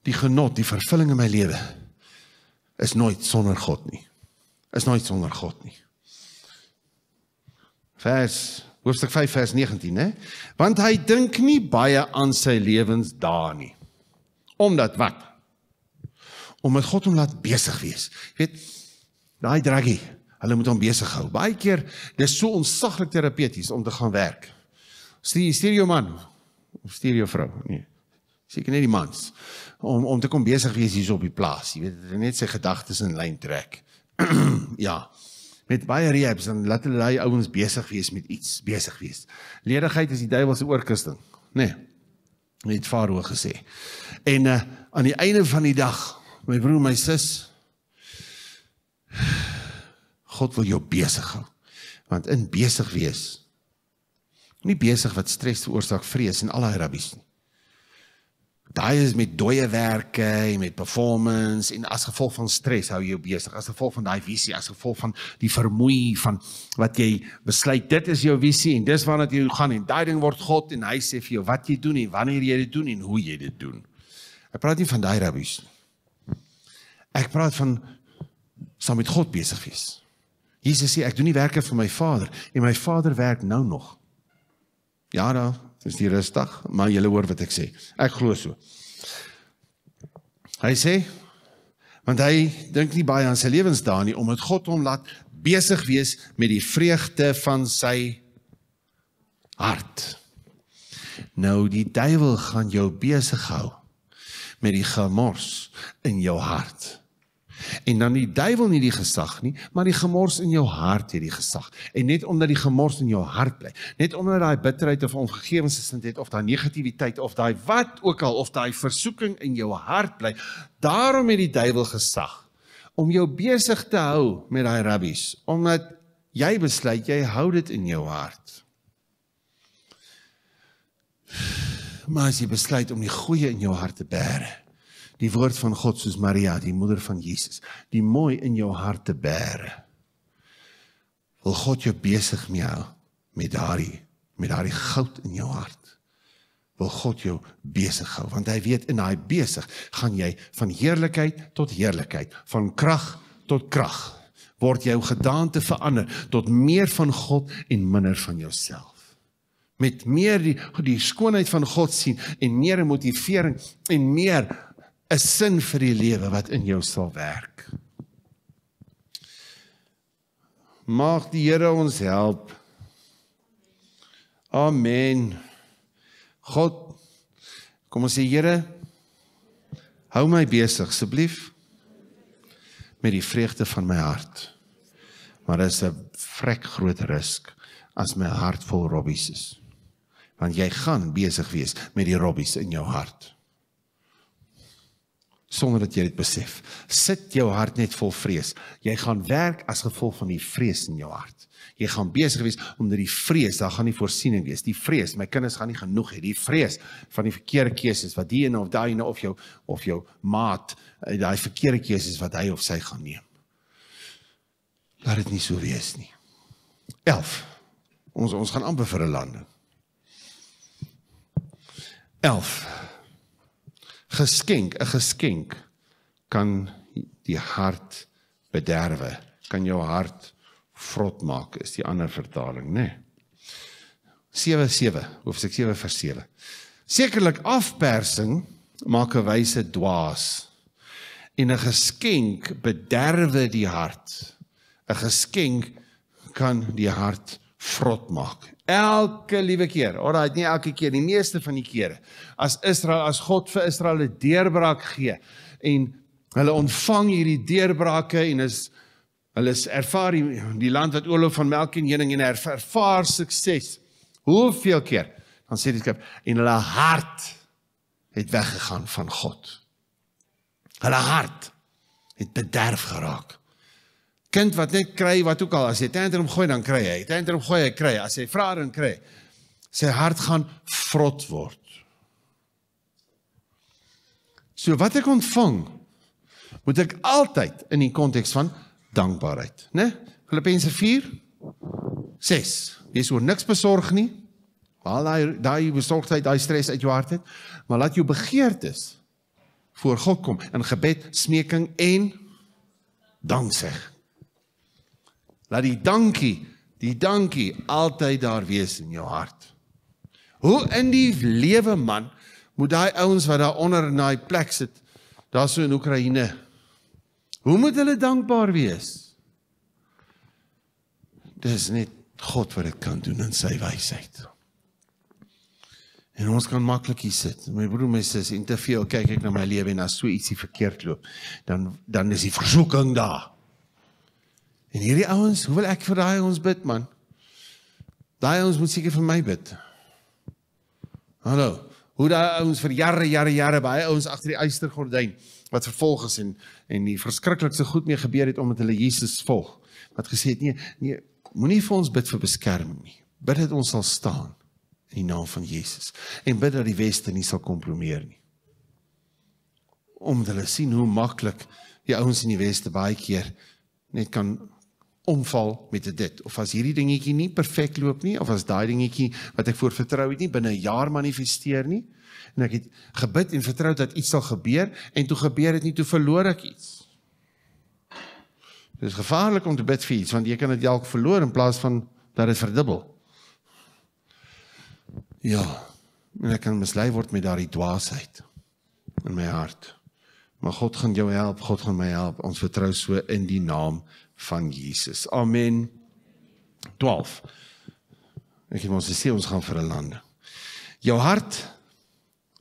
[SPEAKER 1] die genot, die vervulling in my lewe is nooit sonder God nie. Is nooit sonder God nie. Vers hoofstuk 5 vers 19, né? Want hy dink nie baie aan sy lewensdae nie. Omdat wat? om met God om laat besig wees. Jy weet, daai draggie, hulle moet hom besig hou. Baie keer dis so onsaglik terapeuties om te gaan werk. Stuur stuur jou man of stuur jou vrou, nee. Seker net die mans om om te kom besig wees hier op die plaas. Jy weet, net sy gedagtes in lyn trek. ja. Met baie reëbs en laat hulle daai ouens besig wees met iets, besig wees. Ledigheid is die duiwel se oorkusting, nê? Nee, het Farao gesê. En uh, aan die einde van die dag My broer, my sis, God wil jou besig hou. Want in besig wees, nie besig wat stres veroorsaak, vrees en al daai rabbies nie. Daai is met dooie werke en met performance en as gevolg van stres hou jy besig. As gevolg van daai visie, as gevolg van die vermoei van wat jy besluit dit is jou visie en dis waarna jy gaan en daai ding word God en hy sê vir jou wat jy doen en wanneer jy dit doen en hoe jy dit doen. Ek praat nie van daai rabbies nie. Ek praat van saam met God besig wees. Jesus sê ek doen die werke van my Vader en my Vader werk nou nog. Ja, dan is die rustig, maar jy hoor wat ek sê. Ek glo so. Hy sê want hy dink nie baie aan sy lewensdae nie omdat God hom laat besig wees met die vreugde van sy hart. Nou die duiwel gaan jou besig hou met die gemors in jou hart. En dan die duiwel nie die gesag nie, maar die gemors in jou hart het die gesag. En net omdat die gemors in jou hart bly, net omdat daai bitterheid of ongegewensheid het of daai negativiteit of daai wat ook al of daai versoeking in jou hart bly, daarom het die duiwel gesag om jou besig te hou met daai rubbish, omdat jy besluit jy hou dit in jou hart. Maar as jy besluit om die goeie in jou hart te bære, die woord van God soos Maria, die moeder van Jesus, die mooi in jou hart te bære. Wil God jou besig mee hou met daardie met daardie goud in jou hart. Wil God jou besig hou want hy weet in daai besig gaan jy van heerlikheid tot heerlikheid, van krag tot krag word jou gedagte verander tot meer van God en minder van jouself. Met meer die die skoonheid van God sien en meer motivering en meer 'n sin vir die lewe wat in jou sal werk. Mag die Here ons help. Amen. God, kom ons sê Here, hou my besig asseblief met die vreugde van my hart. Maar dis 'n vrek groot risik as my hart vol robbies is. Want jy gaan besig wees met die robbies in jou hart sonder dat jy dit besef. Sit jou hart net vol vrees. Jy gaan werk as gevolg van die vrees in jou hart. Jy gaan besig wees omdat die vrees, daar gaan nie voorsiening wees. Die vrees, my kinders gaan nie genoeg hê. Die vrees van die verkeerde keuses wat die ene of daai ene of jou of jou maat eh, daai verkeerde keuses wat hy of sy gaan neem. Laat dit nie so wees nie. 11. Ons ons gaan amper vir 'n landing. 11 geskenk, 'n geskenk kan die hart bederwe, kan jou hart vrot maak, is die ander vertaling, né? Nee. 77 hoofstuk 7 vers 7. Sekerlik afpersing maak 'n wyse dwaas en 'n geskenk bederwe die hart. 'n Geskenk kan die hart vrot maak Elke liewe keer. Alraai, nie elke keer nie, meeste van die kere. As Israel as God vir Israel 'n deurbraak gee en hulle ontvang hierdie deurbrake en is hulle ervaar die, die land wat oorloop van melk en honing en ervaar sukses. Hoeveel keer? Dan sê die skrif en hulle hart het weggegaan van God. Hulle hart het bederf geraak. Kind wat net kry wat ook al as jy tantrum gooi dan kry hy. Tantrum gooi hy kry as hy vra en kry. Sy hart gaan vrot word. So wat ek ontvang moet ek altyd in die konteks van dankbaarheid, né? Filippense 4 6. Wees oor niks besorg nie. Haal daai daai besorgdheid, daai stres uit jou hart uit, maar laat jou begeertes voor God kom in gebed, smeking en danksegging. Laat die dankie, die dankie altyd daar wees in jou hart. Hoe in die lewe man moet daai ouens wat daar onder in daai plek sit, daar so in Oekraïne. Hoe moet hulle dankbaar wees? Dis net God wat dit kan doen in sy wysheid. En ons kan maklik hier sit. My broer, my sussie, en te veel kyk ek na my lewe en as so ietsie verkeerd loop, dan dan is die versoeking daar. En hierdie ouens, hoe wil ek vir daai ons bid man? Daai ons moet seker vir my bid. Hallo. Hoe daai ons vir jare jare jare baie ouens agter die eystergordyn wat vervolg is en en die verskriklikste goed mee gebeur het omdat hulle Jesus volg. Wat gesê het nee, nee, moenie vir ons bid vir beskerming nie. Bid dat ons sal staan in die naam van Jesus en bid dat die weste nie sal kompromieer nie. Omdat hulle sien hoe maklik die ouens in die weste baie keer net kan omval met 'n dit of as hierdie dingetjie nie perfek loop nie of as daai dingetjie wat ek voor vertrou het nie binne 'n jaar manifesteer nie en ek het gebid en vertrou dat iets sal gebeur en toe gebeur dit nie toe verloor ek iets. Dit is gevaarlik om te bid vir iets want jy kan dit dalk verloor in plaas van dat dit verdubbel. Ja, en ek kan mislei word met daardie dwaasheid in my hart. Maar God gaan jou help, God gaan my help. Ons vertrou so in die naam van Jesus. Amen. 12. Ek het ons gesê ons gaan vir 'n land. Jou hart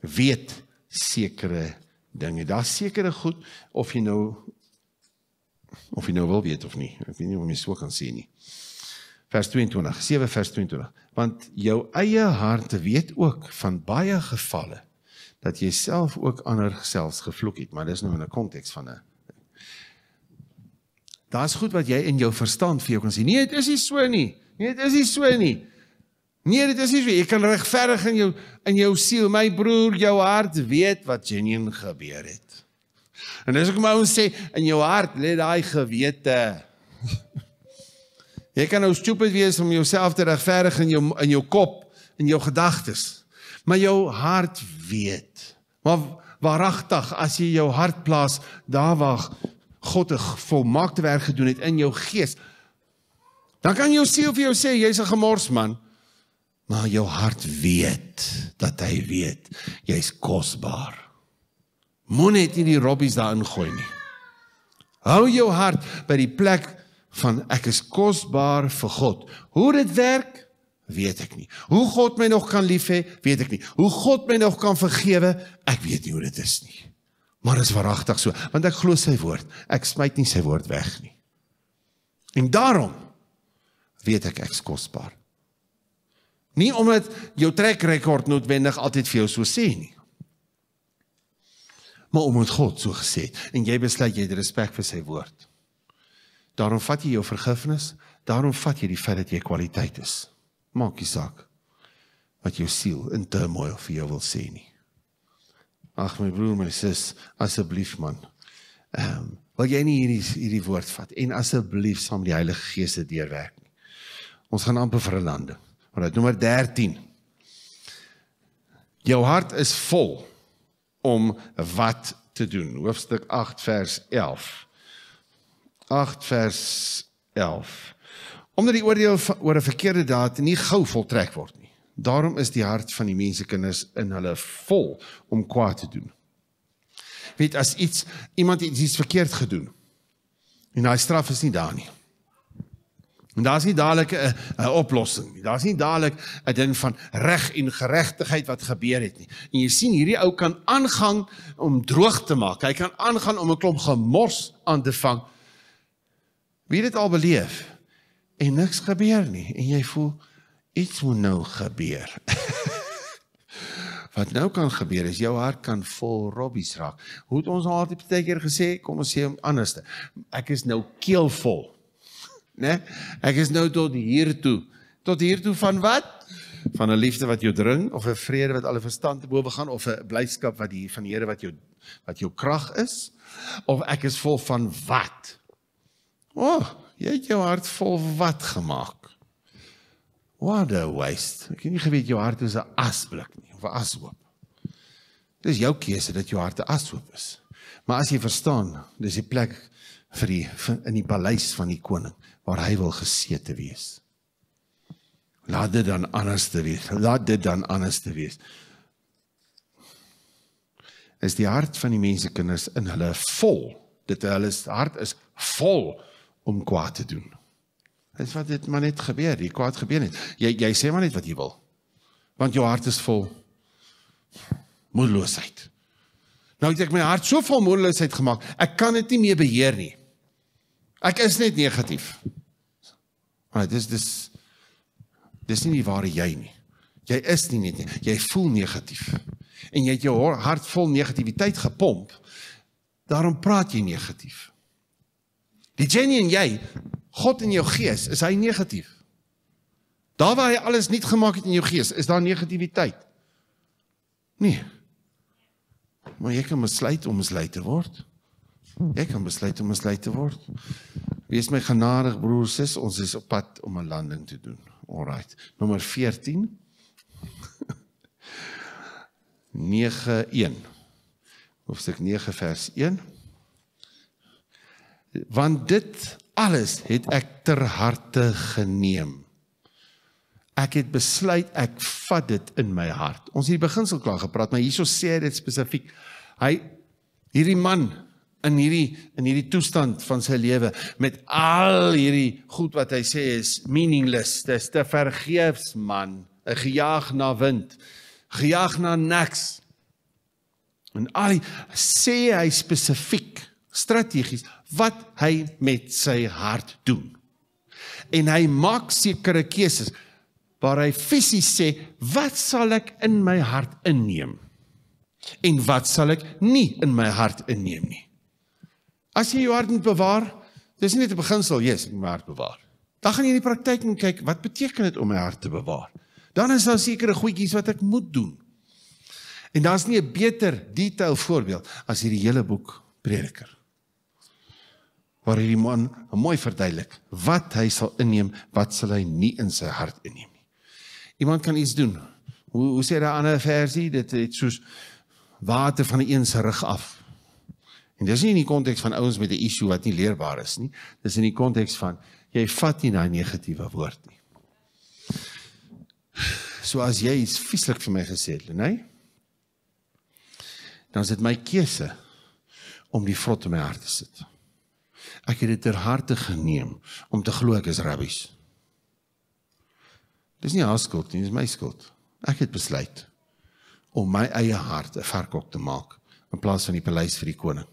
[SPEAKER 1] weet sekere dinge. Daar's sekere goed of jy nou of jy nou wil weet of nie. Ek weet nie of jy so kan sien nie. Vers 22, 7 vers 22. Want jou eie hart weet ook van baie gevalle dat jy self ook ander gesels gevloek het, maar dis nou in 'n konteks van 'n Daar's goed wat jy in jou verstand vir jou kan sê. Nee, dit is nie so nie. Nee, dit is nie so nie. Nee, dit is nie so. Jy kan regverdig in jou in jou siel, my broer, jou hart weet wat genien gebeur het. En dis hoekom ons sê in jou hart lê daai gewete. jy kan nou stupid wees om jouself te regverdig in jou in jou kop, in jou gedagtes. Maar jou hart weet. Maar waaragtig as jy jou hart plaas, daar wag God 'n volmaakte werk gedoen het in jou gees, dan kan jou siel vir jou sê jy's 'n gemorsman, maar jou hart weet dat hy weet jy's kosbaar. Moenie dit in die robbies daarin gooi nie. Hou jou hart by die plek van ek is kosbaar vir God. Hoe dit werk, weet ek nie. Hoe God my nog kan lief hê, weet ek nie. Hoe God my nog kan vergewe, ek weet nie hoe dit is nie. Maar is waaragtig so, want ek glo sy woord. Ek smyt nie sy woord weg nie. En daarom weet ek ek's kosbaar. Nie omdat jou trek rekord noodwendig altyd vir jou so sê nie. Maar omdat God so gesê het en jy besluit jy het respek vir sy woord. Daarom vat jy jou vergifnis, daarom vat jy die feit dat jy kwaliteit is. Maak nie saak wat jou siel in turmoil vir jou wil sê nie. Ag my broer, my sis, asseblief man. Ehm, um, wil jy nie hierdie hierdie woord vat en asseblief saam die Heilige Gees dit deurwerk nie. Ons gaan amper vir 'n landing. Maar dit nommer 13. Jou hart is vol om wat te doen. Hoofstuk 8 vers 11. 8 vers 11. Omdat die oordeel oor 'n verkeerde daad nie gou voltrek word Daarom is die hart van die mensekinders in hulle vol om kwaad te doen. Weet as iets iemand iets verkeerd gedoen en daai straf is nie daar nie. En daar's nie dadelik 'n 'n oplossing nie. Daar's nie dadelik 'n ding van reg en geregtigheid wat gebeur het nie. En jy sien hierdie ou kan aangaan om droog te maak. Hy kan aangaan om 'n klomp gemors aan te vang. Wie dit al beleef en niks gebeur nie en jy voel iets moet nou gebeur. wat nou kan gebeur is jou hart kan vol robbies raak. Hoe het ons al altyd baie keer gesê, kom ons sê hom anders. Ek is nou keelvol. né? Ek is nou tot hier toe. Tot hier toe van wat? Van 'n liefde wat jou dring of 'n vrede wat alle verstand te bowe gaan of 'n blydskap wat die van die Here wat jou wat jou krag is of ek is vol van wat? O, oh, jy het jou hart vol wat gemaak? What a waste. Ek het nie geweet jou hart is 'n asblik nie of 'n ashoop. Dis jou keuse dat jou hart 'n ashoop is. Maar as jy verstaan, dis die plek vir die vir in die paleis van die koning waar hy wil gesete wees. Laat dit dan anders te wees. Laat dit dan anders te wees. Is die hart van die mense kinders in hulle vol. Dit hulle hart is vol om kwaad te doen. Dis wat dit maar net gebeur, die kwaad gebeur net. Jy jy sê maar net wat jy wil. Want jou hart is vol moedeloosheid. Nou het ek my hart so vol moedeloosheid gemaak. Ek kan dit nie meer beheer nie. Ek is net negatief. Maar dit is dis dis nie die ware jy nie. Jy is nie net nie. Jy voel negatief. En jy het jou hart vol negativiteit gepomp. Daarom praat jy negatief. Die genie en jy God in jou gees, is hy negatief? Daar waar hy alles nuut gemaak het in jou gees, is daar negativiteit? Nee. Maar jy kan besluit om mislei te word. Jy kan besluit om mislei te word. Wees my genadig broer sis, ons is op pad om 'n landing te doen. Alrite. Nommer 14. 9:1. Hoofstuk 9 vers 1. Want dit alles het ek ter harte geneem. Ek het besluit ek vat dit in my hart. Ons het die beginsel klaar gepraat, maar hierso sê dit spesifiek. Hy hierdie man in hierdie in hierdie toestand van sy lewe met al hierdie goed wat hy sê is meaningless, dis te vergeefs man, 'n gejaag na wind, gejaag na niks. En al sê hy spesifiek strategies wat hy met sy hart doen. En hy maak sekere keuses waar hy fisies sê, wat sal ek in my hart inneem? En wat sal ek nie in my hart inneem nie? As jy jou hart moet bewaar, dis nie net 'n beginsel, jy yes, moet jou hart bewaar. Dan gaan jy in die praktyk kyk, wat beteken dit om my hart te bewaar? Dan is daar sekere goedjies wat ek moet doen. En daar's nie 'n beter detail voorbeeld as hierdie hele boek Prediker waar hierdie man mooi verduidelik wat hy sal inneem, wat sal hy nie in sy hart inneem nie. Iemand kan iets doen. Hoe hoe sê daai ander versie, dit het soos water van 'n een se rug af. En dis nie in die konteks van ouens met 'n issue wat nie leerbaar is nie. Dis in die konteks van jy vat nie daai negatiewe woord nie. So as jy iets vieslik vir my gesê het, nee? Dan is dit my keuse om die vrot in my hart te sit. Ek het dit ter harte geneem om te glo ek is rabbies. Dis nie haar skuld nie, dis my skuld. Ek het besluit om my eie hart 'n verkoop te maak in plaas van die paleis vir die koning.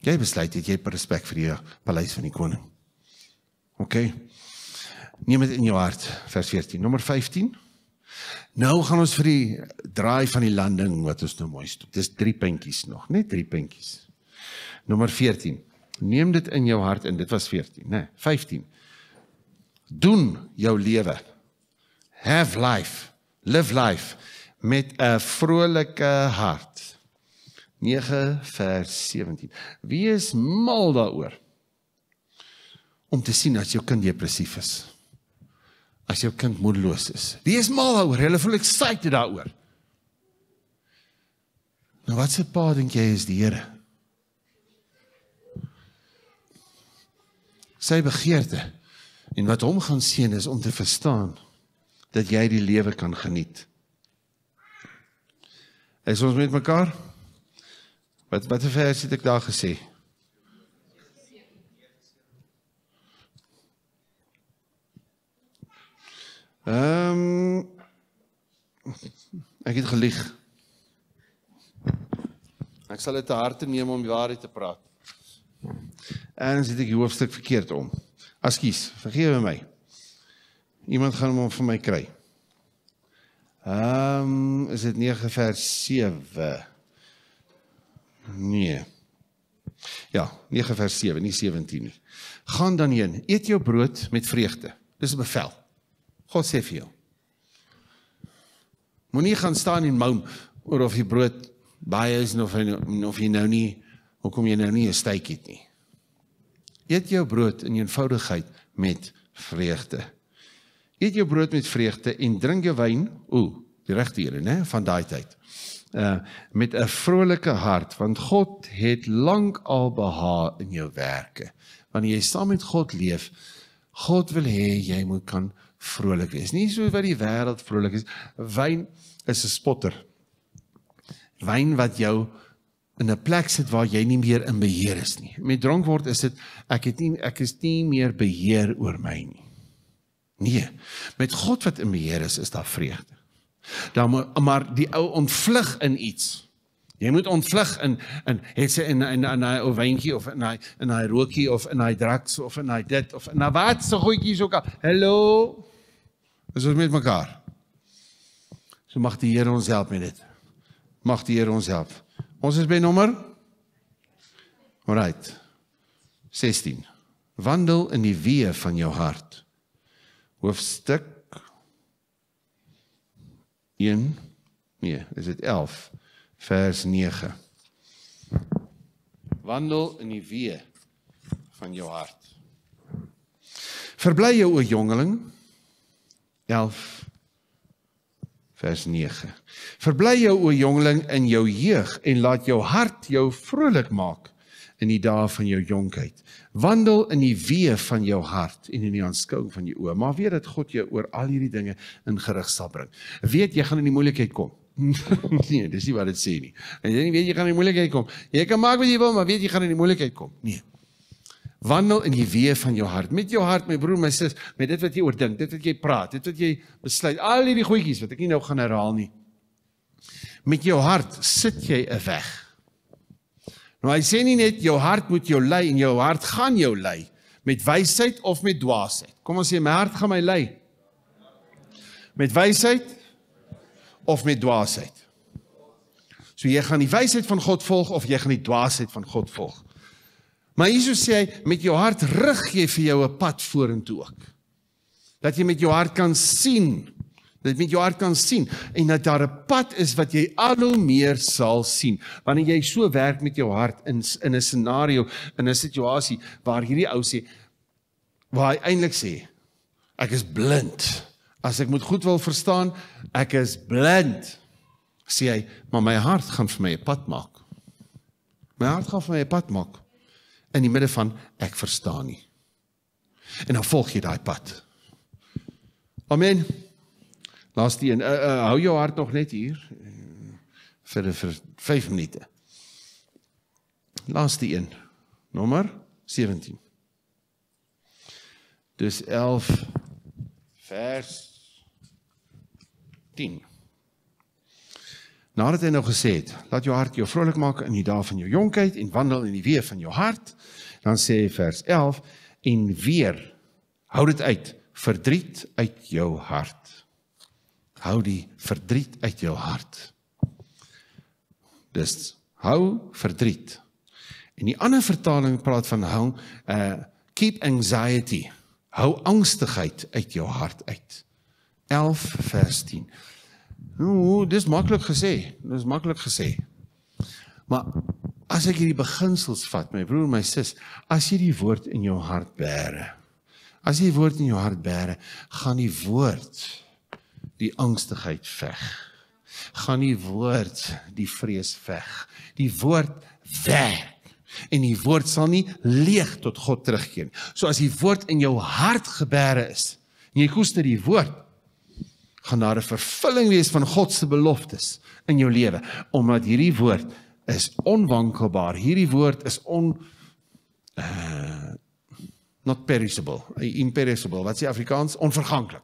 [SPEAKER 1] Jy besluit dit jy het respek vir die paleis van die koning. OK. Neem dit in jou hart vers 14, nommer 15. Nou gaan ons vir die draai van die landing wat ons nou mooi stop. Dis 3 puntjies nog, net 3 puntjies. Nommer 14. Neem dit in jou hart in. Dit was 14, né? Nee, 15. Doen jou lewe. Have life. Live life met 'n vrolike hart. 9:17. Wees mal daaroor om te sien as jou kind depressief is. As jou kind moedeloos is. Wees mal daaroor. Hulle voel excited daaroor. Nou wat se pa dink jy is die Here? sy begeerte en wat hom gaan seën is om te verstaan dat jy die lewe kan geniet. Is ons met mekaar? Wat wat het vers het ek daar gesê? Ehm um, ek het gelieg. Ek sal dit te harte neem om die waarheid te praat. Ergens het ek die hoofstuk verkeerd om. Ekskuus, vergewe my. Iemand gaan hom vir my kry. Ehm, um, is dit 9 vers 7? Nee. Ja, 9 vers 7, nie 17 nie. Gaan dan heen, eet jou brood met vreugde. Dis 'n bevel. God sê vir jou. Moenie gaan staan en moum oor of die brood baie is of of jy nou nie hoekom jy nou nie 'n steak eet nie. Eet jou brood in eenvoudigheid met vreugde. Eet jou brood met vreugde en drink jou wyn, o, die regte Here, né, van daai tyd. Uh met 'n vrolike hart, want God het lank al behaag in jou werke. Wanneer jy saam met God leef, God wil hê jy moet kan vrolik wees. Nie so wat die wêreld vrolik is. Wyn is 'n spotter. Wyn wat jou in 'n plek sit waar jy nie meer in beheer is nie. Met dronk word is dit ek het nie ek is nie meer beheer oor my nie. Nee, met God wat in beheer is, is daar vreugde. Daar maar, maar die ou ontvlug in iets. Jy moet ontvlug in in het sy in in 'n ou wentjie of in 'n in 'n rokie of in 'n draks of in 'n dit of in 'n wat so goedjie so gaan. Hallo. Is ons met mekaar? So mag die Here ons help met dit. Mag die Here ons help. Ons is by nommer Alright. 16. Wandel in die weë van jou hart. Hoofstuk 1 Nee, is dit 11 vers 9. Wandel in die weë van jou hart. Verbly jou o jongeling 11 vers 9. Verbly jou o jongeling in jou jeug en laat jou hart jou vrolik maak in die dae van jou jonkheid. Wandel in die weë van jou hart en in die aanskouing van jou oë, maar weet dat God jou oor al hierdie dinge in gerig sal bring. Weet jy gaan in die moeilikheid kom. nee, dis nie wat dit sê nie. En jy weet jy gaan in die moeilikheid kom. Jy kan maak wat jy wil, maar weet jy gaan in die moeilikheid kom. Nee wandel in die weë van jou hart met jou hart my broer my sis met dit wat jy oor dink dit wat jy praat dit wat jy besluit al hierdie goedjies wat ek nie nou gaan herhaal nie met jou hart sit jy 'n weg nou hy sê nie net jou hart moet jou lei en jou hart gaan jou lei met wysheid of met dwaasheid kom ons sê my hart gaan my lei met wysheid of met dwaasheid so jy gaan die wysheid van God volg of jy gaan die dwaasheid van God volg Maar Jesus sê hy met jou hart rig jy vir jou 'n pad vorentoe ook. Dat jy met jou hart kan sien, dat jy met jou hart kan sien en dat daar 'n pad is wat jy al hoe meer sal sien. Wanneer jy so werk met jou hart in in 'n scenario, in 'n situasie waar hierdie ou sê waar hy eintlik sê ek is blind. As ek moet goed wil verstaan, ek is blind. Sê hy, maar my hart gaan vir my 'n pad maak. My hart gaan vir my 'n pad maak in die midde van ek verstaan nie. En dan volg jy daai pad. Amen. Laaste een, uh, uh, hou jou hart nog net hier eh, vir vir 5 minute. Laaste een, nommer 17. Dis 11 vers 10. Nadat hy nou gesê het, laat jou hart jou vrolik maak in die dae van jou jonkheid en wandel in die weë van jou hart, dan sê hy vers 11 en weer hou dit uit, verdriet uit jou hart. Hou die verdriet uit jou hart. Dis hou verdriet. En die ander vertaling praat van hou uh keep anxiety. Hou angstigheid uit jou hart uit. 11 vers 10. Hoe dis maklik gesê. Dis maklik gesê. Maar as ek hierdie beginsels vat, my broer, my sis, as jy die woord in jou hart bære. As jy die woord in jou hart bære, gaan die woord die angstigheid veg. Gaan die woord die vrees veg. Die woord veg en die woord sal nie leeg tot God terugkeer nie. So as die woord in jou hart gebeere is, en jy koester die woord, gaan daar 'n vervulling wees van God se beloftes in jou lewe omdat hierdie woord is onwankelbaar. Hierdie woord is on uh not perishable, imperishable. Wat sê Afrikaans? Onverganklik.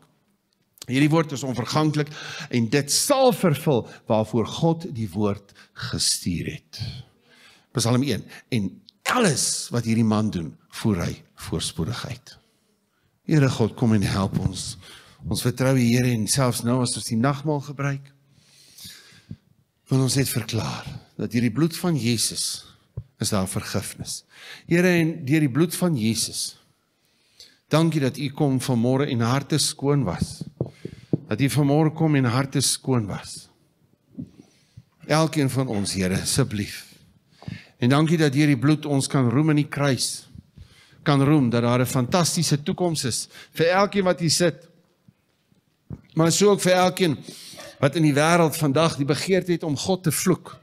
[SPEAKER 1] Hierdie woord is onverganklik en dit sal vervul waarvoor God die woord gestuur het. Psalm 1 en alles wat hierdie man doen, voer hy voorspoedigheid. Here God, kom en help ons. Ons vertrou die Here en selfs nou as ons die nagmaal gebruik, wil ons net verklaar dat hierdie bloed van Jesus is daar vergifnis. Here en deur die bloed van Jesus. Dankie dat u kom vanmôre en harte skoon was. Dat u vanmôre kom en harte skoon was. Elkeen van ons, Here, asseblief. En dankie dat hierdie bloed ons kan roem in die kruis. Kan roem dat daar 'n fantastiese toekoms is vir elkeen wat hier sit maar so ook vir elkeen wat in die wêreld vandag die begeerte het om God te vloek.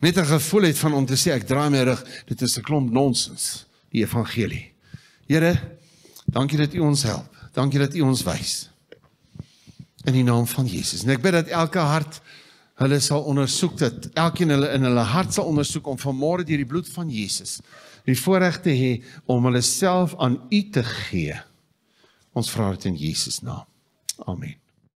[SPEAKER 1] Net 'n gevoel het van om te sê ek draai my rug, dit is 'n klomp nonsens, die evangelie. Here, dankie dat U ons help. Dankie dat U ons wys. In die naam van Jesus. En ek bid dat elke hart hulle sal ondersoek dat elkeen hulle in hulle hart sal ondersoek om vanmôre deur die bloed van Jesus die voorreg te hê om hulle self aan U te gee. Ons vra dit in Jesus naam. Amen.